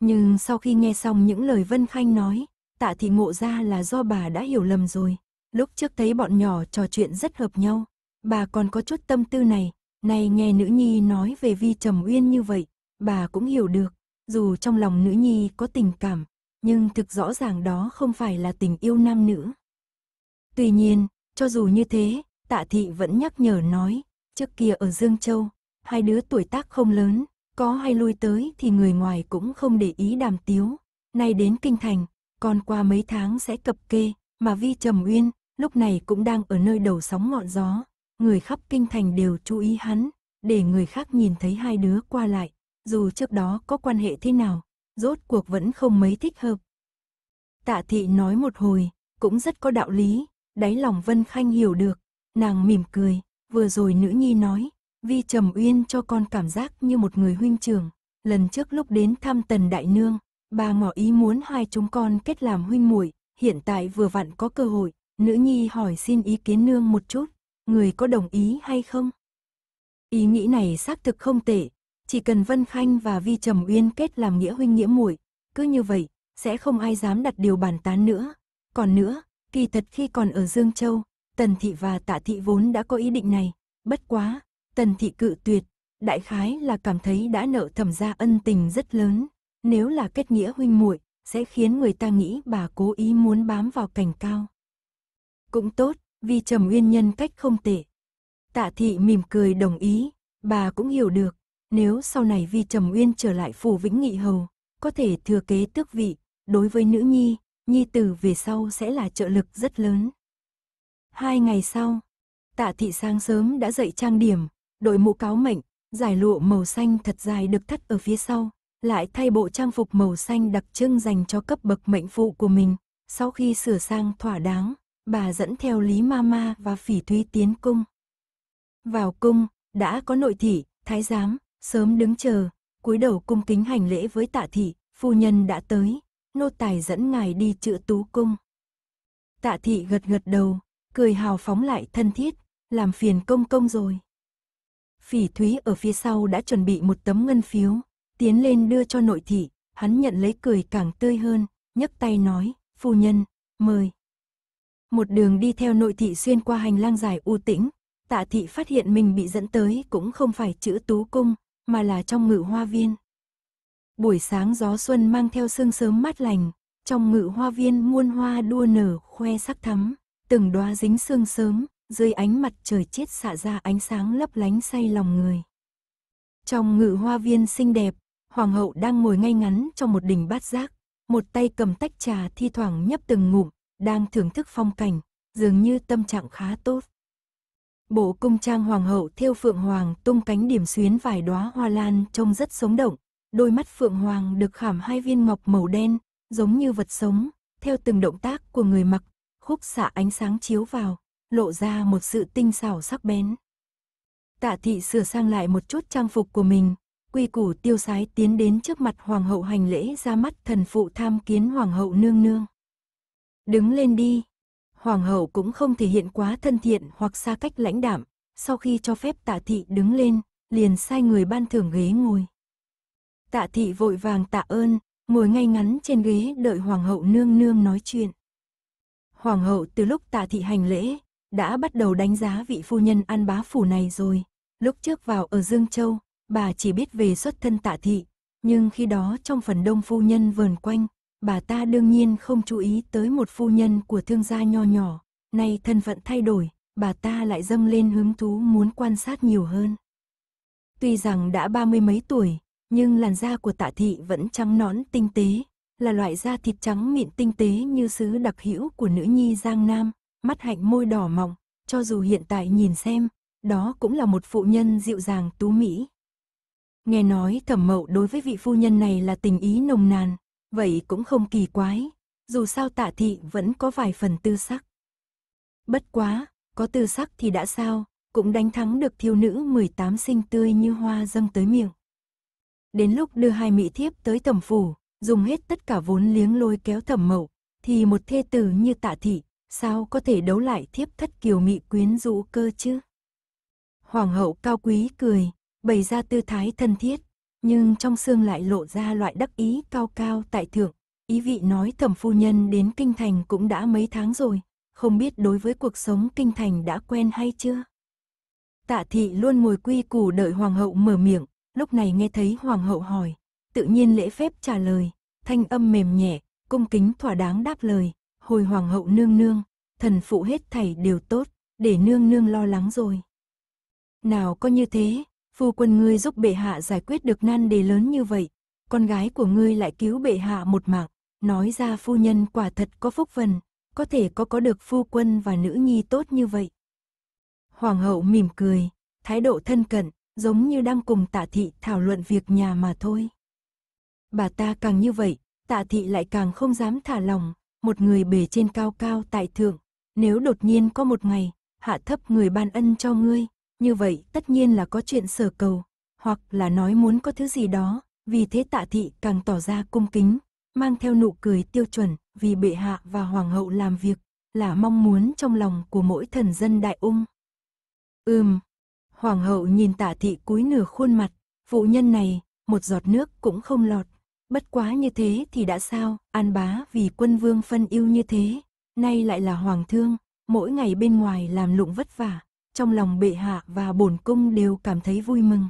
Nhưng sau khi nghe xong những lời Vân Khanh nói, tạ thị ngộ ra là do bà đã hiểu lầm rồi. Lúc trước thấy bọn nhỏ trò chuyện rất hợp nhau, bà còn có chút tâm tư này, nay nghe nữ nhi nói về vi trầm uyên như vậy, bà cũng hiểu được, dù trong lòng nữ nhi có tình cảm, nhưng thực rõ ràng đó không phải là tình yêu nam nữ. Tuy nhiên, cho dù như thế, tạ thị vẫn nhắc nhở nói, trước kia ở Dương Châu, hai đứa tuổi tác không lớn, có hay lui tới thì người ngoài cũng không để ý đàm tiếu. Nay đến kinh thành, còn qua mấy tháng sẽ cập kê, mà Vi Trầm Uyên lúc này cũng đang ở nơi đầu sóng ngọn gió. Người khắp kinh thành đều chú ý hắn, để người khác nhìn thấy hai đứa qua lại, dù trước đó có quan hệ thế nào, rốt cuộc vẫn không mấy thích hợp. Tạ thị nói một hồi, cũng rất có đạo lý, đáy lòng Vân Khanh hiểu được, nàng mỉm cười, vừa rồi nữ nhi nói, Vi Trầm Uyên cho con cảm giác như một người huynh trưởng. Lần trước lúc đến thăm Tần Đại Nương, bà ngỏ ý muốn hai chúng con kết làm huynh muội, hiện tại vừa vặn có cơ hội, nữ nhi hỏi xin ý kiến nương một chút, người có đồng ý hay không? Ý nghĩ này xác thực không tệ, chỉ cần Vân Khanh và Vi Trầm Uyên kết làm nghĩa huynh nghĩa muội, cứ như vậy, sẽ không ai dám đặt điều bàn tán nữa. Còn nữa, kỳ thật khi còn ở Dương Châu, Tần Thị và Tạ Thị vốn đã có ý định này, bất quá, Tần thị cự tuyệt, đại khái là cảm thấy đã nợ thẩm gia ân tình rất lớn, nếu là kết nghĩa huynh muội sẽ khiến người ta nghĩ bà cố ý muốn bám vào cảnh cao. Cũng tốt, vì Trầm Uyên nhân cách không tệ. Tạ thị mỉm cười đồng ý, bà cũng hiểu được, nếu sau này Vi Trầm Uyên trở lại phủ Vĩnh Nghị Hầu, có thể thừa kế tước vị, đối với nữ nhi, nhi tử về sau sẽ là trợ lực rất lớn. Hai ngày sau, tạ thị sáng sớm đã dậy trang điểm, đội mũ cáo mệnh, giải lụa màu xanh thật dài được thắt ở phía sau, lại thay bộ trang phục màu xanh đặc trưng dành cho cấp bậc mệnh phụ của mình. Sau khi sửa sang thỏa đáng, bà dẫn theo Lý Mama và Phỉ Thúy tiến cung. Vào cung, đã có nội thị, thái giám, sớm đứng chờ, cúi đầu cung kính hành lễ với tạ thị, phu nhân đã tới, nô tài dẫn ngài đi chữa tú cung. Tạ thị gật gật đầu, cười hào phóng lại thân thiết, làm phiền công công rồi. Phỉ Thúy ở phía sau đã chuẩn bị một tấm ngân phiếu, tiến lên đưa cho nội thị, hắn nhận lấy cười càng tươi hơn, nhấc tay nói, phu nhân, mời. Một đường đi theo nội thị xuyên qua hành lang dài u tĩnh, tạ thị phát hiện mình bị dẫn tới cũng không phải chữ tú cung, mà là trong ngự hoa viên. Buổi sáng gió xuân mang theo sương sớm mát lành, trong ngự hoa viên muôn hoa đua nở khoe sắc thắm, từng đóa dính sương sớm, dưới ánh mặt trời chiết xạ ra ánh sáng lấp lánh say lòng người. Trong ngự hoa viên xinh đẹp, hoàng hậu đang ngồi ngay ngắn trong một đỉnh bát giác, một tay cầm tách trà thi thoảng nhấp từng ngụm, đang thưởng thức phong cảnh, dường như tâm trạng khá tốt. Bộ cung trang hoàng hậu theo phượng hoàng tung cánh điểm xuyến vài đóa hoa lan trông rất sống động, đôi mắt phượng hoàng được khảm hai viên ngọc màu đen, giống như vật sống, theo từng động tác của người mặc, khúc xạ ánh sáng chiếu vào, lộ ra một sự tinh xảo sắc bén. Tạ thị sửa sang lại một chút trang phục của mình, quy củ tiêu sái tiến đến trước mặt hoàng hậu hành lễ ra mắt thần phụ tham kiến hoàng hậu nương nương. Đứng lên đi. Hoàng hậu cũng không thể hiện quá thân thiện hoặc xa cách lãnh đạm, sau khi cho phép tạ thị đứng lên, liền sai người ban thưởng ghế ngồi. Tạ thị vội vàng tạ ơn, ngồi ngay ngắn trên ghế đợi hoàng hậu nương nương nói chuyện. Hoàng hậu từ lúc tạ thị hành lễ, đã bắt đầu đánh giá vị phu nhân An Bá Phủ này rồi. Lúc trước vào ở Dương Châu, bà chỉ biết về xuất thân tạ thị, nhưng khi đó trong phần đông phu nhân vườn quanh, bà ta đương nhiên không chú ý tới một phu nhân của thương gia nho nhỏ. Nay thân phận thay đổi, bà ta lại dâng lên hứng thú muốn quan sát nhiều hơn. Tuy rằng đã ba mươi mấy tuổi, nhưng làn da của tạ thị vẫn trắng nõn tinh tế, là loại da thịt trắng mịn tinh tế như sứ đặc hữu của nữ nhi Giang Nam, mắt hạnh môi đỏ mọng, cho dù hiện tại nhìn xem, đó cũng là một phụ nhân dịu dàng tú mỹ. Nghe nói thẩm mậu đối với vị phu nhân này là tình ý nồng nàn, vậy cũng không kỳ quái, dù sao tạ thị vẫn có vài phần tư sắc. Bất quá, có tư sắc thì đã sao, cũng đánh thắng được thiêu nữ 18 sinh tươi như hoa dâng tới miệng. Đến lúc đưa hai mỹ thiếp tới thẩm phủ, dùng hết tất cả vốn liếng lôi kéo thẩm mậu, thì một thê tử như tạ thị sao có thể đấu lại thiếp thất kiều mị quyến rũ cơ chứ? Hoàng hậu cao quý cười, bày ra tư thái thân thiết, nhưng trong xương lại lộ ra loại đắc ý cao cao tại thượng. Ý vị nói thẩm phu nhân đến kinh thành cũng đã mấy tháng rồi, không biết đối với cuộc sống kinh thành đã quen hay chưa? Tạ thị luôn ngồi quy củ đợi hoàng hậu mở miệng, lúc này nghe thấy hoàng hậu hỏi, tự nhiên lễ phép trả lời, thanh âm mềm nhẹ, cung kính thỏa đáng đáp lời, hồi hoàng hậu nương nương, thần phụ hết thảy đều tốt, để nương nương lo lắng rồi. Nào có như thế, phu quân ngươi giúp bệ hạ giải quyết được nan đề lớn như vậy, con gái của ngươi lại cứu bệ hạ một mạng, nói ra phu nhân quả thật có phúc phần, có thể có có được phu quân và nữ nhi tốt như vậy. Hoàng hậu mỉm cười, thái độ thân cận, giống như đang cùng tạ thị thảo luận việc nhà mà thôi. Bà ta càng như vậy, tạ thị lại càng không dám thả lòng, một người bề trên cao cao tại thượng, nếu đột nhiên có một ngày, hạ thấp người ban ân cho ngươi, như vậy tất nhiên là có chuyện sở cầu, hoặc là nói muốn có thứ gì đó, vì thế tạ thị càng tỏ ra cung kính, mang theo nụ cười tiêu chuẩn, vì bệ hạ và hoàng hậu làm việc, là mong muốn trong lòng của mỗi thần dân đại ung. Ừm, hoàng hậu nhìn tạ thị cúi nửa khuôn mặt, phụ nhân này, một giọt nước cũng không lọt, Bất quá như thế thì đã sao, an bá vì quân vương phân yêu như thế, nay lại là hoàng thương, mỗi ngày bên ngoài làm lụng vất vả, trong lòng bệ hạ và bổn cung đều cảm thấy vui mừng.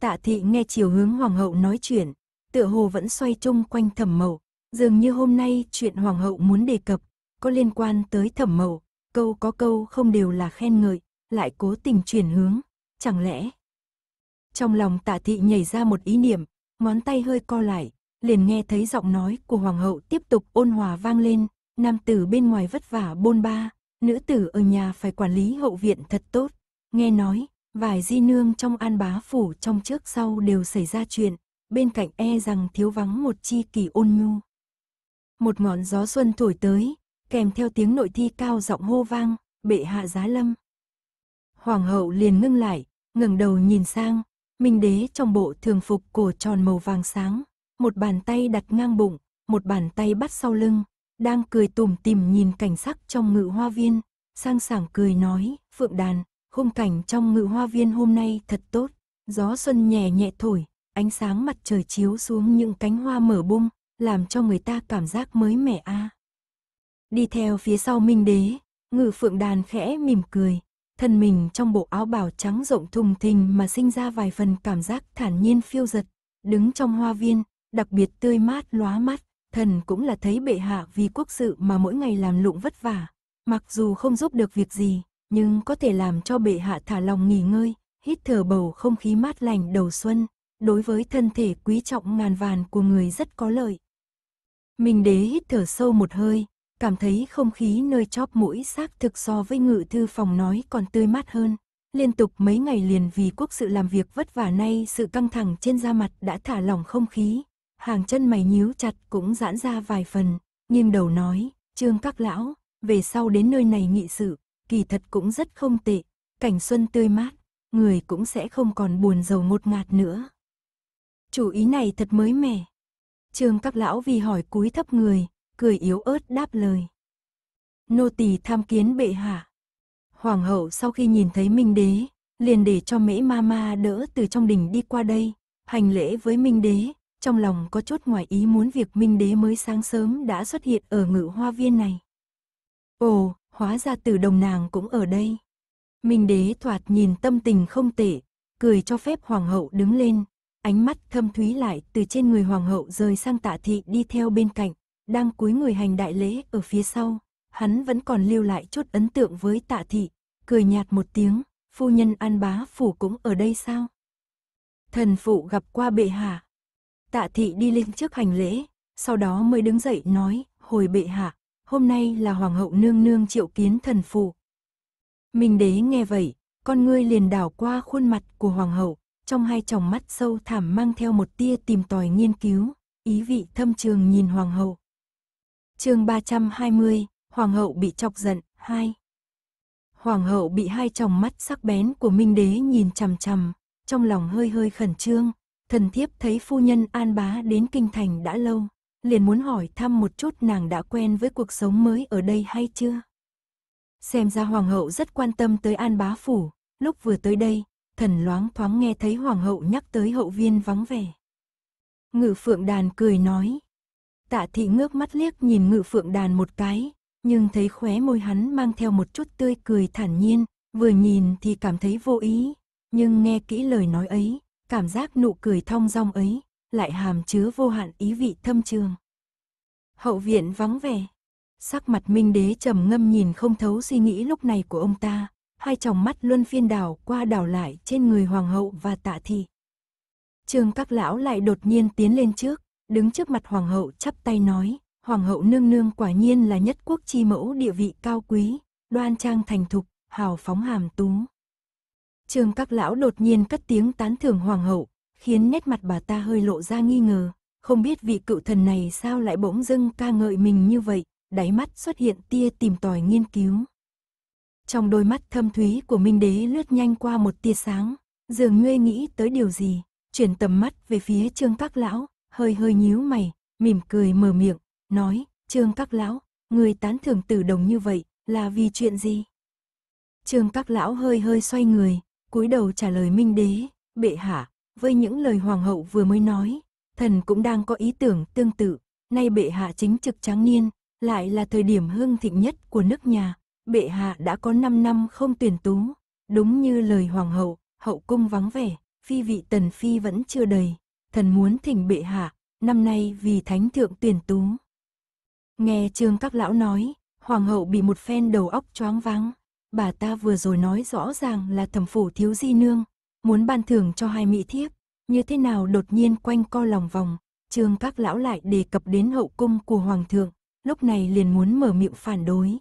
Tạ thị nghe chiều hướng hoàng hậu nói chuyện, tựa hồ vẫn xoay chung quanh thẩm mậu, dường như hôm nay chuyện hoàng hậu muốn đề cập, có liên quan tới thẩm mậu, câu có câu không đều là khen ngợi, lại cố tình chuyển hướng, chẳng lẽ. Trong lòng tạ thị nhảy ra một ý niệm, ngón tay hơi co lại, liền nghe thấy giọng nói của hoàng hậu tiếp tục ôn hòa vang lên, nam tử bên ngoài vất vả bôn ba, nữ tử ở nhà phải quản lý hậu viện thật tốt. Nghe nói, vài di nương trong an bá phủ trong trước sau đều xảy ra chuyện, bên cạnh e rằng thiếu vắng một chi kỳ ôn nhu. Một ngọn gió xuân thổi tới, kèm theo tiếng nội thi cao giọng hô vang, bệ hạ giá lâm. Hoàng hậu liền ngưng lại, ngẩng đầu nhìn sang, Minh đế trong bộ thường phục cổ tròn màu vàng sáng, một bàn tay đặt ngang bụng, một bàn tay bắt sau lưng, đang cười tủm tỉm nhìn cảnh sắc trong ngự hoa viên, sang sảng cười nói, Phượng Đàn, khung cảnh trong ngự hoa viên hôm nay thật tốt, gió xuân nhẹ nhẹ thổi, ánh sáng mặt trời chiếu xuống những cánh hoa mở bung, làm cho người ta cảm giác mới mẻ a. Đi theo phía sau Minh Đế, Ngự Phượng Đàn khẽ mỉm cười, thân mình trong bộ áo bào trắng rộng thùng thình mà sinh ra vài phần cảm giác thản nhiên phiêu giật, đứng trong hoa viên, đặc biệt tươi mát lóa mắt, thần cũng là thấy bệ hạ vì quốc sự mà mỗi ngày làm lụng vất vả, mặc dù không giúp được việc gì, nhưng có thể làm cho bệ hạ thả lòng nghỉ ngơi, hít thở bầu không khí mát lành đầu xuân, đối với thân thể quý trọng ngàn vàn của người rất có lợi. mình đế hít thở sâu một hơi, cảm thấy không khí nơi chóp mũi xác thực so với ngự thư phòng nói còn tươi mát hơn. Liên tục mấy ngày liền vì quốc sự làm việc vất vả nay sự căng thẳng trên da mặt đã thả lỏng không khí. Hàng chân mày nhíu chặt cũng giãn ra vài phần, nghiêng đầu nói, trương các lão, về sau đến nơi này nghị sự, kỳ thật cũng rất không tệ, cảnh xuân tươi mát, người cũng sẽ không còn buồn giàu ngột ngạt nữa. Chủ ý này thật mới mẻ. Trương các lão vì hỏi cúi thấp người, cười yếu ớt đáp lời. Nô tỳ tham kiến bệ hạ. Hoàng hậu sau khi nhìn thấy Minh đế, liền để cho Mễ Ma Ma đỡ từ trong đình đi qua đây, hành lễ với Minh đế, trong lòng có chút ngoài ý muốn việc Minh đế mới sáng sớm đã xuất hiện ở ngự hoa viên này. Ồ, hóa ra từ đồng nàng cũng ở đây. Minh đế thoạt nhìn tâm tình không tệ, cười cho phép hoàng hậu đứng lên, ánh mắt thâm thúy lại từ trên người hoàng hậu rời sang tạ thị đi theo bên cạnh, đang cúi người hành đại lễ ở phía sau, hắn vẫn còn lưu lại chút ấn tượng với tạ thị, cười nhạt một tiếng, phu nhân an bá phủ cũng ở đây sao? Thần phụ gặp qua bệ hạ. Tạ thị đi lên trước hành lễ, sau đó mới đứng dậy nói, hồi bệ hạ, hôm nay là hoàng hậu nương nương triệu kiến thần phụ. Minh đế nghe vậy, con ngươi liền đảo qua khuôn mặt của hoàng hậu, trong hai tròng mắt sâu thẳm mang theo một tia tìm tòi nghiên cứu, ý vị thâm trường nhìn hoàng hậu chương 320, Hoàng hậu bị chọc giận, 2. Hoàng hậu bị hai tròng mắt sắc bén của Minh Đế nhìn chằm chằm, trong lòng hơi hơi khẩn trương, thần thiếp thấy phu nhân An Bá đến kinh thành đã lâu, liền muốn hỏi thăm một chút nàng đã quen với cuộc sống mới ở đây hay chưa. Xem ra hoàng hậu rất quan tâm tới An Bá phủ, lúc vừa tới đây, thần loáng thoáng nghe thấy hoàng hậu nhắc tới hậu viên vắng vẻ. Ngự Phượng Đàn cười nói, Tạ thị ngước mắt liếc nhìn ngự phượng đàn một cái, nhưng thấy khóe môi hắn mang theo một chút tươi cười thản nhiên, vừa nhìn thì cảm thấy vô ý, nhưng nghe kỹ lời nói ấy, cảm giác nụ cười thong dong ấy, lại hàm chứa vô hạn ý vị thâm trường. Hậu viện vắng vẻ, sắc mặt minh đế trầm ngâm nhìn không thấu suy nghĩ lúc này của ông ta, hai tròng mắt luân phiên đảo qua đảo lại trên người hoàng hậu và tạ thị. Trương các lão lại đột nhiên tiến lên trước, đứng trước mặt hoàng hậu chắp tay nói, hoàng hậu nương nương quả nhiên là nhất quốc chi mẫu địa vị cao quý, đoan trang thành thục, hào phóng hàm tú. Trường các lão đột nhiên cất tiếng tán thưởng hoàng hậu, khiến nét mặt bà ta hơi lộ ra nghi ngờ, không biết vị cựu thần này sao lại bỗng dưng ca ngợi mình như vậy, đáy mắt xuất hiện tia tìm tòi nghiên cứu. Trong đôi mắt thâm thúy của Minh Đế lướt nhanh qua một tia sáng, dường như nghĩ tới điều gì, chuyển tầm mắt về phía Trương Các Lão, hơi hơi nhíu mày, mỉm cười mở miệng, nói, Trương Các Lão, người tán thưởng tử đồng như vậy, là vì chuyện gì? Trương Các Lão hơi hơi xoay người, cúi đầu trả lời Minh Đế, bệ hạ, với những lời Hoàng hậu vừa mới nói, thần cũng đang có ý tưởng tương tự, nay bệ hạ chính trực tráng niên, lại là thời điểm hương thịnh nhất của nước nhà, bệ hạ đã có 5 năm không tuyển tú, đúng như lời Hoàng hậu, hậu cung vắng vẻ, phi vị tần phi vẫn chưa đầy, thần muốn thỉnh bệ hạ, năm nay vì thánh thượng tuyển tú. Nghe trương các lão nói, hoàng hậu bị một phen đầu óc choáng váng. Bà ta vừa rồi nói rõ ràng là thẩm phủ thiếu di nương, muốn ban thưởng cho hai mỹ thiếp, như thế nào đột nhiên quanh co lòng vòng. Trương các lão lại đề cập đến hậu cung của hoàng thượng, lúc này liền muốn mở miệng phản đối.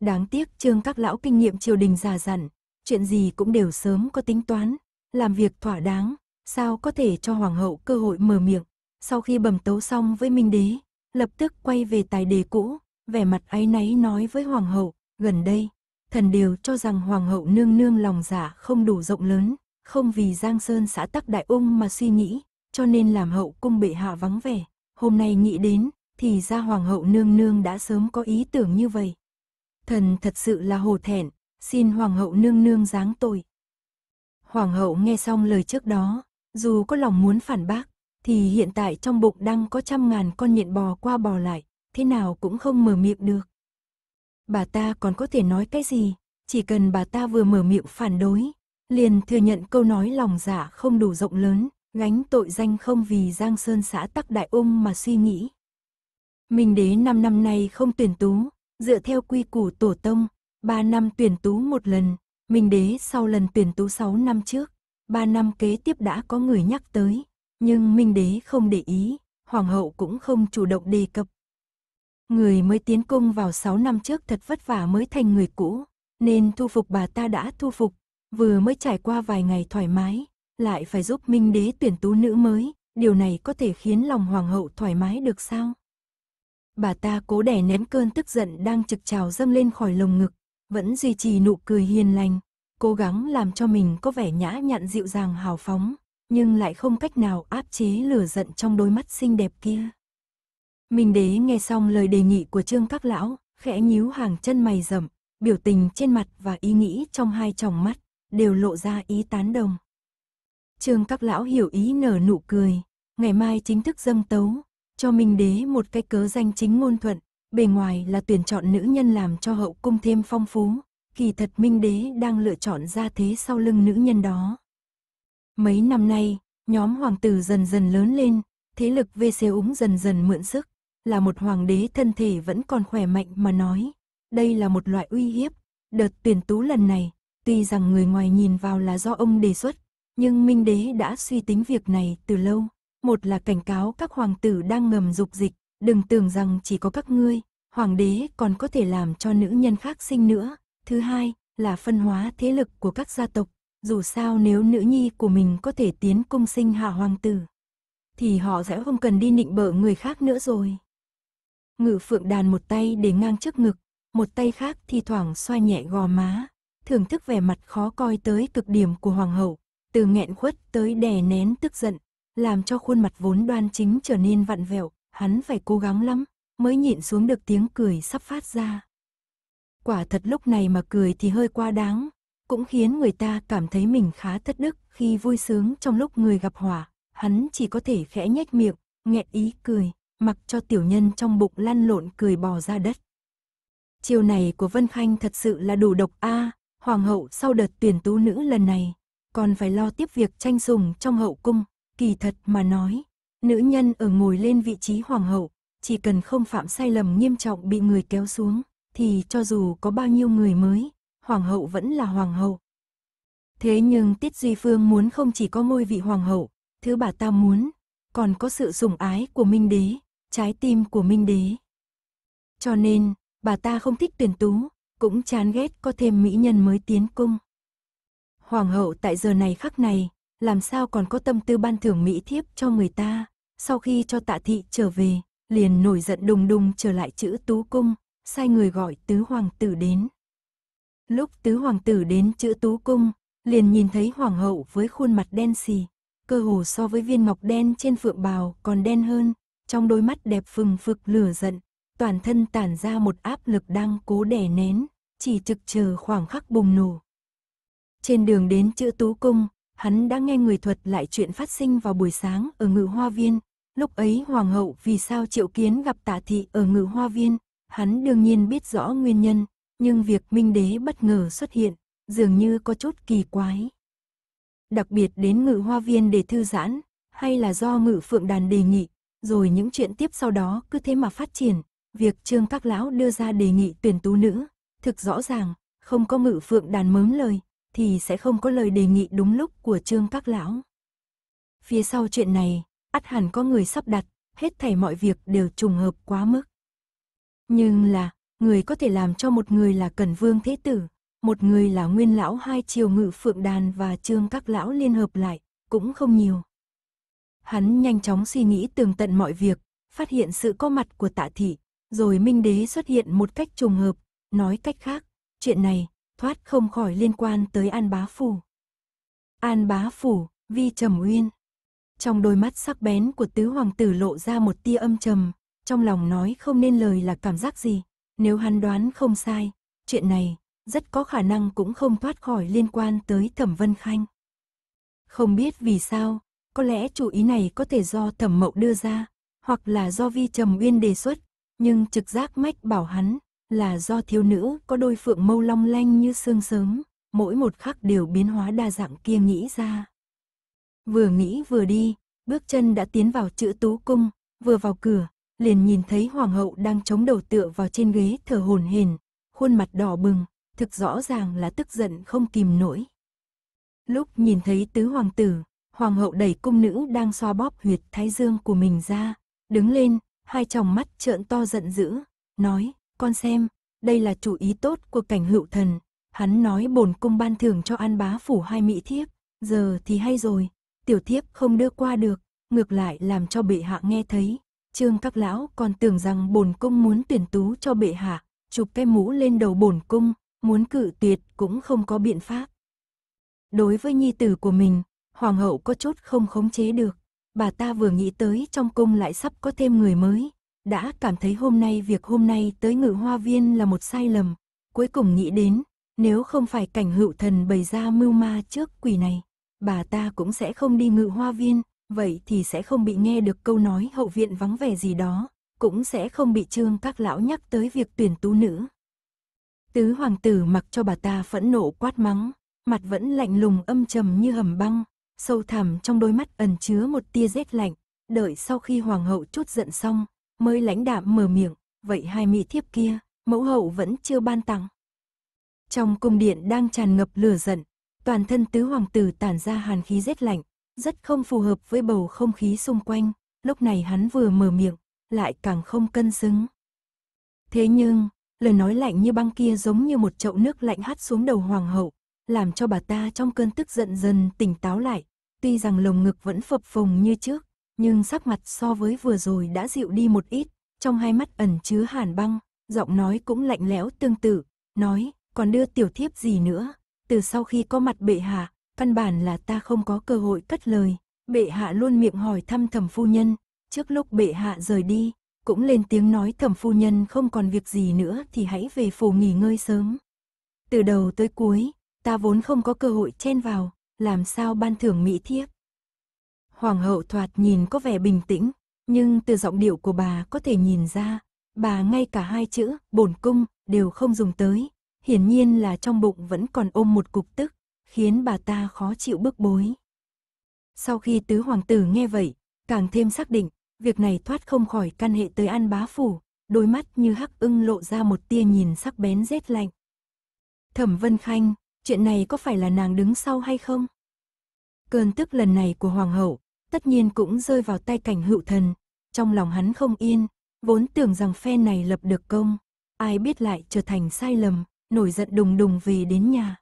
Đáng tiếc trương các lão kinh nghiệm triều đình già dặn, chuyện gì cũng đều sớm có tính toán, làm việc thỏa đáng, sao có thể cho hoàng hậu cơ hội mở miệng. Sau khi bẩm tấu xong với Minh đế, lập tức quay về tài đề cũ, vẻ mặt áy náy nói với hoàng hậu, gần đây, thần đều cho rằng hoàng hậu nương nương lòng giả dạ không đủ rộng lớn, không vì Giang Sơn xã tắc đại ung mà suy nghĩ, cho nên làm hậu cung bệ hạ vắng vẻ. Hôm nay nghĩ đến, thì ra hoàng hậu nương nương đã sớm có ý tưởng như vậy. Thần thật sự là hồ thẹn, xin hoàng hậu nương nương giáng tội. Hoàng hậu nghe xong lời trước đó, dù có lòng muốn phản bác, thì hiện tại trong bụng đang có trăm ngàn con nhện bò qua bò lại, thế nào cũng không mở miệng được. Bà ta còn có thể nói cái gì, chỉ cần bà ta vừa mở miệng phản đối, liền thừa nhận câu nói lòng giả dạ không đủ rộng lớn, gánh tội danh không vì Giang Sơn xã Tắc Đại Ung mà suy nghĩ. mình đế 5 năm nay không tuyển tú, dựa theo quy củ tổ tông, 3 năm tuyển tú một lần, mình đế sau lần tuyển tú 6 năm trước, ba năm kế tiếp đã có người nhắc tới, nhưng Minh Đế không để ý, Hoàng hậu cũng không chủ động đề cập. Người mới tiến cung vào 6 năm trước thật vất vả mới thành người cũ, nên thu phục bà ta đã thu phục, vừa mới trải qua vài ngày thoải mái, lại phải giúp Minh Đế tuyển tú nữ mới, điều này có thể khiến lòng Hoàng hậu thoải mái được sao? Bà ta cố đè nén cơn tức giận đang trực trào dâng lên khỏi lồng ngực, vẫn duy trì nụ cười hiền lành, cố gắng làm cho mình có vẻ nhã nhặn dịu dàng hào phóng, nhưng lại không cách nào áp chế lửa giận trong đôi mắt xinh đẹp kia. Minh đế nghe xong lời đề nghị của trương các lão, khẽ nhíu hàng chân mày rậm, biểu tình trên mặt và ý nghĩ trong hai tròng mắt, đều lộ ra ý tán đồng. Trương các lão hiểu ý nở nụ cười, ngày mai chính thức dâng tấu, cho Minh đế một cái cớ danh chính ngôn thuận, bề ngoài là tuyển chọn nữ nhân làm cho hậu cung thêm phong phú, kỳ thật Minh Đế đang lựa chọn ra thế sau lưng nữ nhân đó. Mấy năm nay, nhóm hoàng tử dần dần lớn lên, thế lực VC úng dần dần mượn sức, là một hoàng đế thân thể vẫn còn khỏe mạnh mà nói. Đây là một loại uy hiếp, đợt tuyển tú lần này, tuy rằng người ngoài nhìn vào là do ông đề xuất, nhưng Minh Đế đã suy tính việc này từ lâu. Một là cảnh cáo các hoàng tử đang ngầm dục dịch, đừng tưởng rằng chỉ có các ngươi, hoàng đế còn có thể làm cho nữ nhân khác sinh nữa, Thứ hai là phân hóa thế lực của các gia tộc, dù sao nếu nữ nhi của mình có thể tiến cung sinh hạ hoàng tử, thì họ sẽ không cần đi nịnh bợ người khác nữa rồi. Ngự phượng đàn một tay để ngang trước ngực, một tay khác thi thoảng xoa nhẹ gò má, thưởng thức vẻ mặt khó coi tới cực điểm của hoàng hậu, từ nghẹn khuất tới đè nén tức giận, làm cho khuôn mặt vốn đoan chính trở nên vặn vẹo, hắn phải cố gắng lắm, mới nhịn xuống được tiếng cười sắp phát ra quả thật lúc này mà cười thì hơi quá đáng, cũng khiến người ta cảm thấy mình khá thất đức khi vui sướng trong lúc người gặp hỏa, hắn chỉ có thể khẽ nhếch miệng, nghẹn ý cười, mặc cho tiểu nhân trong bụng lăn lộn cười bò ra đất. Chiều này của Vân Khanh thật sự là đủ độc a, hoàng hậu sau đợt tuyển tú nữ lần này, còn phải lo tiếp việc tranh sủng trong hậu cung, kỳ thật mà nói, nữ nhân ở ngồi lên vị trí hoàng hậu, chỉ cần không phạm sai lầm nghiêm trọng bị người kéo xuống, thì cho dù có bao nhiêu người mới, hoàng hậu vẫn là hoàng hậu. Thế nhưng Tiết Duy Phương muốn không chỉ có ngôi vị hoàng hậu, thứ bà ta muốn, còn có sự sủng ái của Minh Đế, trái tim của Minh Đế. Cho nên, bà ta không thích tuyển tú, cũng chán ghét có thêm mỹ nhân mới tiến cung. Hoàng hậu tại giờ này khắc này, làm sao còn có tâm tư ban thưởng mỹ thiếp cho người ta, sau khi cho tạ thị trở về, liền nổi giận đùng đùng trở lại chữ tú cung, sai người gọi tứ hoàng tử đến. Lúc tứ hoàng tử đến chữ tú cung, liền nhìn thấy hoàng hậu với khuôn mặt đen xì, cơ hồ so với viên ngọc đen trên phượng bào còn đen hơn, trong đôi mắt đẹp phừng phực lửa giận, toàn thân tản ra một áp lực đang cố đè nén, chỉ trực chờ khoảng khắc bùng nổ. Trên đường đến chữ tú cung, hắn đã nghe người thuật lại chuyện phát sinh vào buổi sáng ở ngự hoa viên, lúc ấy hoàng hậu vì sao triệu kiến gặp tạ thị ở ngự hoa viên, Hắn đương nhiên biết rõ nguyên nhân, nhưng việc Minh Đế bất ngờ xuất hiện, dường như có chút kỳ quái. Đặc biệt đến ngự hoa viên để thư giãn, hay là do ngự phượng đàn đề nghị, rồi những chuyện tiếp sau đó cứ thế mà phát triển. Việc trương các lão đưa ra đề nghị tuyển tú nữ, thực rõ ràng, không có ngự phượng đàn mớm lời, thì sẽ không có lời đề nghị đúng lúc của trương các lão. Phía sau chuyện này, ắt hẳn có người sắp đặt, hết thảy mọi việc đều trùng hợp quá mức. Nhưng là, người có thể làm cho một người là Cẩn Vương Thế Tử, một người là Nguyên Lão hai triều ngự Phượng Đàn và Trương Các Lão liên hợp lại, cũng không nhiều. Hắn nhanh chóng suy nghĩ tường tận mọi việc, phát hiện sự có mặt của tạ thị, rồi Minh Đế xuất hiện một cách trùng hợp, nói cách khác, chuyện này thoát không khỏi liên quan tới An Bá Phủ. An Bá Phủ, Vi Trầm Uyên. Trong đôi mắt sắc bén của tứ hoàng tử lộ ra một tia âm trầm, trong lòng nói không nên lời là cảm giác gì, nếu hắn đoán không sai, chuyện này rất có khả năng cũng không thoát khỏi liên quan tới Thẩm Vân Khanh. Không biết vì sao, có lẽ chủ ý này có thể do Thẩm Mậu đưa ra, hoặc là do Vi Trầm Uyên đề xuất, nhưng trực giác mách bảo hắn là do thiếu nữ có đôi phượng mâu long lanh như sương sớm, mỗi một khắc đều biến hóa đa dạng kia nghĩ ra. Vừa nghĩ vừa đi, bước chân đã tiến vào chữ tú cung, vừa vào cửa, liền nhìn thấy hoàng hậu đang chống đầu tựa vào trên ghế thở hổn hển, khuôn mặt đỏ bừng, thực rõ ràng là tức giận không kìm nổi. Lúc nhìn thấy tứ hoàng tử, hoàng hậu đẩy cung nữ đang xoa bóp huyệt thái dương của mình ra, đứng lên, hai tròng mắt trợn to giận dữ, nói, con xem, đây là chủ ý tốt của cảnh hữu thần, hắn nói bổn cung ban thưởng cho an bá phủ hai mỹ thiếp, giờ thì hay rồi, tiểu thiếp không đưa qua được, ngược lại làm cho bệ hạ nghe thấy, trương các lão còn tưởng rằng bổn cung muốn tuyển tú cho bệ hạ, chụp cái mũ lên đầu bổn cung, muốn cự tuyệt cũng không có biện pháp. Đối với nhi tử của mình, hoàng hậu có chút không khống chế được, bà ta vừa nghĩ tới trong cung lại sắp có thêm người mới, đã cảm thấy hôm nay việc hôm nay tới ngự hoa viên là một sai lầm, cuối cùng nghĩ đến, nếu không phải cảnh hữu thần bày ra mưu ma trước quỷ này, bà ta cũng sẽ không đi ngự hoa viên, vậy thì sẽ không bị nghe được câu nói hậu viện vắng vẻ gì đó, cũng sẽ không bị trương các lão nhắc tới việc tuyển tú nữ. Tứ hoàng tử mặc cho bà ta phẫn nộ quát mắng, mặt vẫn lạnh lùng âm trầm như hầm băng, sâu thẳm trong đôi mắt ẩn chứa một tia rét lạnh, đợi sau khi hoàng hậu chút giận xong, mới lãnh đạm mở miệng, vậy hai mỹ thiếp kia, mẫu hậu vẫn chưa ban tặng. Trong cung điện đang tràn ngập lửa giận, toàn thân tứ hoàng tử tản ra hàn khí rét lạnh, rất không phù hợp với bầu không khí xung quanh, lúc này hắn vừa mở miệng, lại càng không cân xứng. Thế nhưng, lời nói lạnh như băng kia giống như một chậu nước lạnh hắt xuống đầu hoàng hậu, làm cho bà ta trong cơn tức giận dần tỉnh táo lại, tuy rằng lồng ngực vẫn phập phồng như trước, nhưng sắc mặt so với vừa rồi đã dịu đi một ít, trong hai mắt ẩn chứa hàn băng, giọng nói cũng lạnh lẽo tương tự, nói, còn đưa tiểu thiếp gì nữa, từ sau khi có mặt bệ hạ, căn bản là ta không có cơ hội cất lời. Bệ hạ luôn miệng hỏi thăm thẩm phu nhân, trước lúc bệ hạ rời đi, cũng lên tiếng nói thẩm phu nhân không còn việc gì nữa thì hãy về phủ nghỉ ngơi sớm. Từ đầu tới cuối, ta vốn không có cơ hội chen vào, làm sao ban thưởng mỹ thiếp. Hoàng hậu thoạt nhìn có vẻ bình tĩnh, nhưng từ giọng điệu của bà có thể nhìn ra, bà ngay cả hai chữ bổn cung đều không dùng tới, hiển nhiên là trong bụng vẫn còn ôm một cục tức khiến bà ta khó chịu bức bối. Sau khi tứ hoàng tử nghe vậy, càng thêm xác định, việc này thoát không khỏi căn hệ tới an bá phủ, đôi mắt như hắc ưng lộ ra một tia nhìn sắc bén rét lạnh. Thẩm Vân Khanh, chuyện này có phải là nàng đứng sau hay không? Cơn tức lần này của hoàng hậu, tất nhiên cũng rơi vào tay cảnh hữu thần, trong lòng hắn không yên, vốn tưởng rằng phe này lập được công, ai biết lại trở thành sai lầm, nổi giận đùng đùng về đến nhà.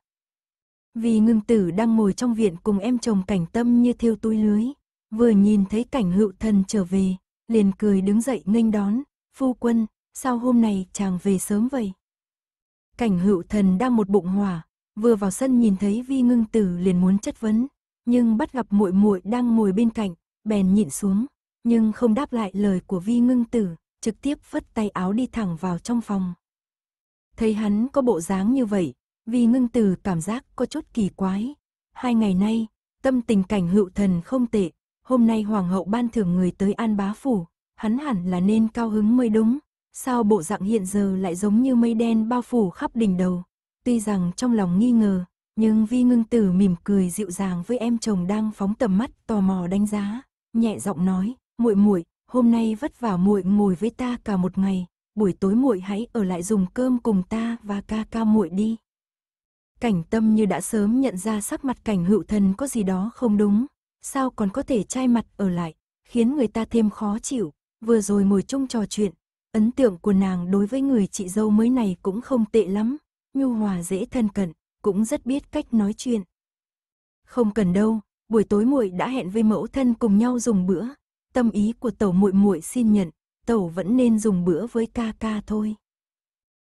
Vì ngưng tử đang ngồi trong viện cùng em chồng cảnh tâm như thiêu túi lưới. Vừa nhìn thấy cảnh hữu thần trở về, liền cười đứng dậy nghênh đón. Phu quân, sao hôm nay chàng về sớm vậy? Cảnh hữu thần đang một bụng hỏa, vừa vào sân nhìn thấy vi ngưng tử liền muốn chất vấn. Nhưng bắt gặp muội muội đang ngồi bên cạnh, bèn nhịn xuống. Nhưng không đáp lại lời của vi ngưng tử, trực tiếp vất tay áo đi thẳng vào trong phòng. Thấy hắn có bộ dáng như vậy, vì ngưng từ cảm giác có chút kỳ quái. Hai ngày nay, tâm tình cảnh hữu thần không tệ. Hôm nay hoàng hậu ban thưởng người tới an bá phủ. Hắn hẳn là nên cao hứng mới đúng. Sao bộ dạng hiện giờ lại giống như mây đen bao phủ khắp đỉnh đầu. Tuy rằng trong lòng nghi ngờ, nhưng vi ngưng tử mỉm cười dịu dàng với em chồng đang phóng tầm mắt tò mò đánh giá. Nhẹ giọng nói, muội muội hôm nay vất vả muội ngồi với ta cả một ngày buổi tối muội hãy ở lại dùng cơm cùng ta và ca ca muội đi Cảnh tâm như đã sớm nhận ra sắc mặt cảnh hữu thần có gì đó không đúng, sao còn có thể trai mặt ở lại, khiến người ta thêm khó chịu, vừa rồi ngồi chung trò chuyện, ấn tượng của nàng đối với người chị dâu mới này cũng không tệ lắm, nhu hòa dễ thân cận, cũng rất biết cách nói chuyện. Không cần đâu, buổi tối muội đã hẹn với mẫu thân cùng nhau dùng bữa, tâm ý của tẩu muội muội xin nhận, tẩu vẫn nên dùng bữa với ca ca thôi.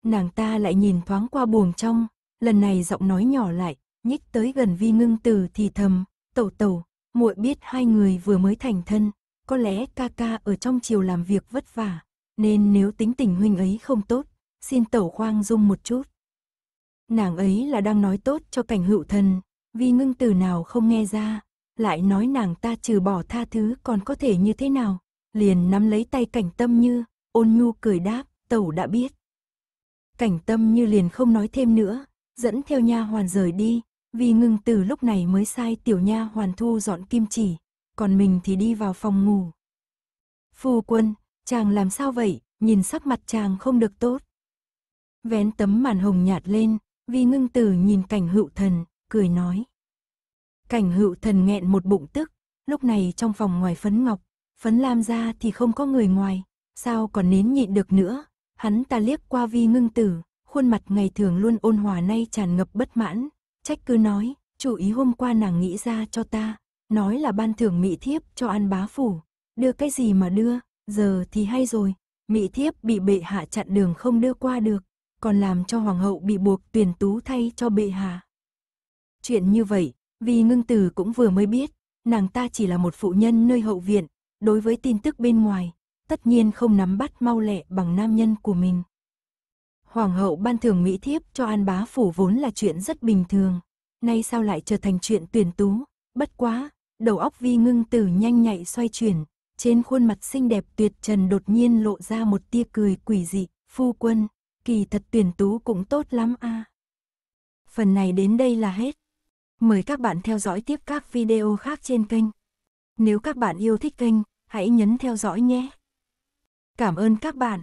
Nàng ta lại nhìn thoáng qua buồng trong, lần này giọng nói nhỏ lại, nhích tới gần vi ngưng từ thì thầm, tẩu tẩu, muội biết hai người vừa mới thành thân, có lẽ ca ca ở trong chiều làm việc vất vả, nên nếu tính tình huynh ấy không tốt, xin tẩu khoang dung một chút. Nàng ấy là đang nói tốt cho cảnh hữu thân Vi ngưng từ nào không nghe ra, lại nói nàng ta trừ bỏ tha thứ còn có thể như thế nào, liền nắm lấy tay cảnh tâm như, ôn nhu cười đáp, tẩu đã biết. Cảnh tâm như liền không nói thêm nữa, dẫn theo nha hoàn rời đi, vì ngưng từ lúc này mới sai tiểu nha hoàn thu dọn kim chỉ, còn mình thì đi vào phòng ngủ. Phu quân, chàng làm sao vậy, nhìn sắc mặt chàng không được tốt. Vén tấm màn hồng nhạt lên, vì ngưng tử nhìn cảnh hữu thần, cười nói. Cảnh hữu thần nghẹn một bụng tức, lúc này trong phòng ngoài phấn ngọc, phấn lam ra thì không có người ngoài, sao còn nín nhịn được nữa, hắn ta liếc qua vi ngưng tử, khuôn mặt ngày thường luôn ôn hòa nay tràn ngập bất mãn, trách cứ nói, chủ ý hôm qua nàng nghĩ ra cho ta, nói là ban thưởng mỹ thiếp cho an bá phủ, đưa cái gì mà đưa, giờ thì hay rồi, mỹ thiếp bị bệ hạ chặn đường không đưa qua được, còn làm cho hoàng hậu bị buộc tuyển tú thay cho bệ hạ. Chuyện như vậy, vì ngưng tử cũng vừa mới biết, nàng ta chỉ là một phụ nhân nơi hậu viện, đối với tin tức bên ngoài, tất nhiên không nắm bắt mau lẹ bằng nam nhân của mình. Hoàng hậu ban thưởng Mỹ thiếp cho An Bá Phủ vốn là chuyện rất bình thường. Nay sao lại trở thành chuyện tuyển tú, bất quá, đầu óc vi ngưng tử nhanh nhạy xoay chuyển, trên khuôn mặt xinh đẹp tuyệt trần đột nhiên lộ ra một tia cười quỷ dị, phu quân, kỳ thật tuyển tú cũng tốt lắm a. À. Phần này đến đây là hết. Mời các bạn theo dõi tiếp các video khác trên kênh. Nếu các bạn yêu thích kênh, hãy nhấn theo dõi nhé. Cảm ơn các bạn.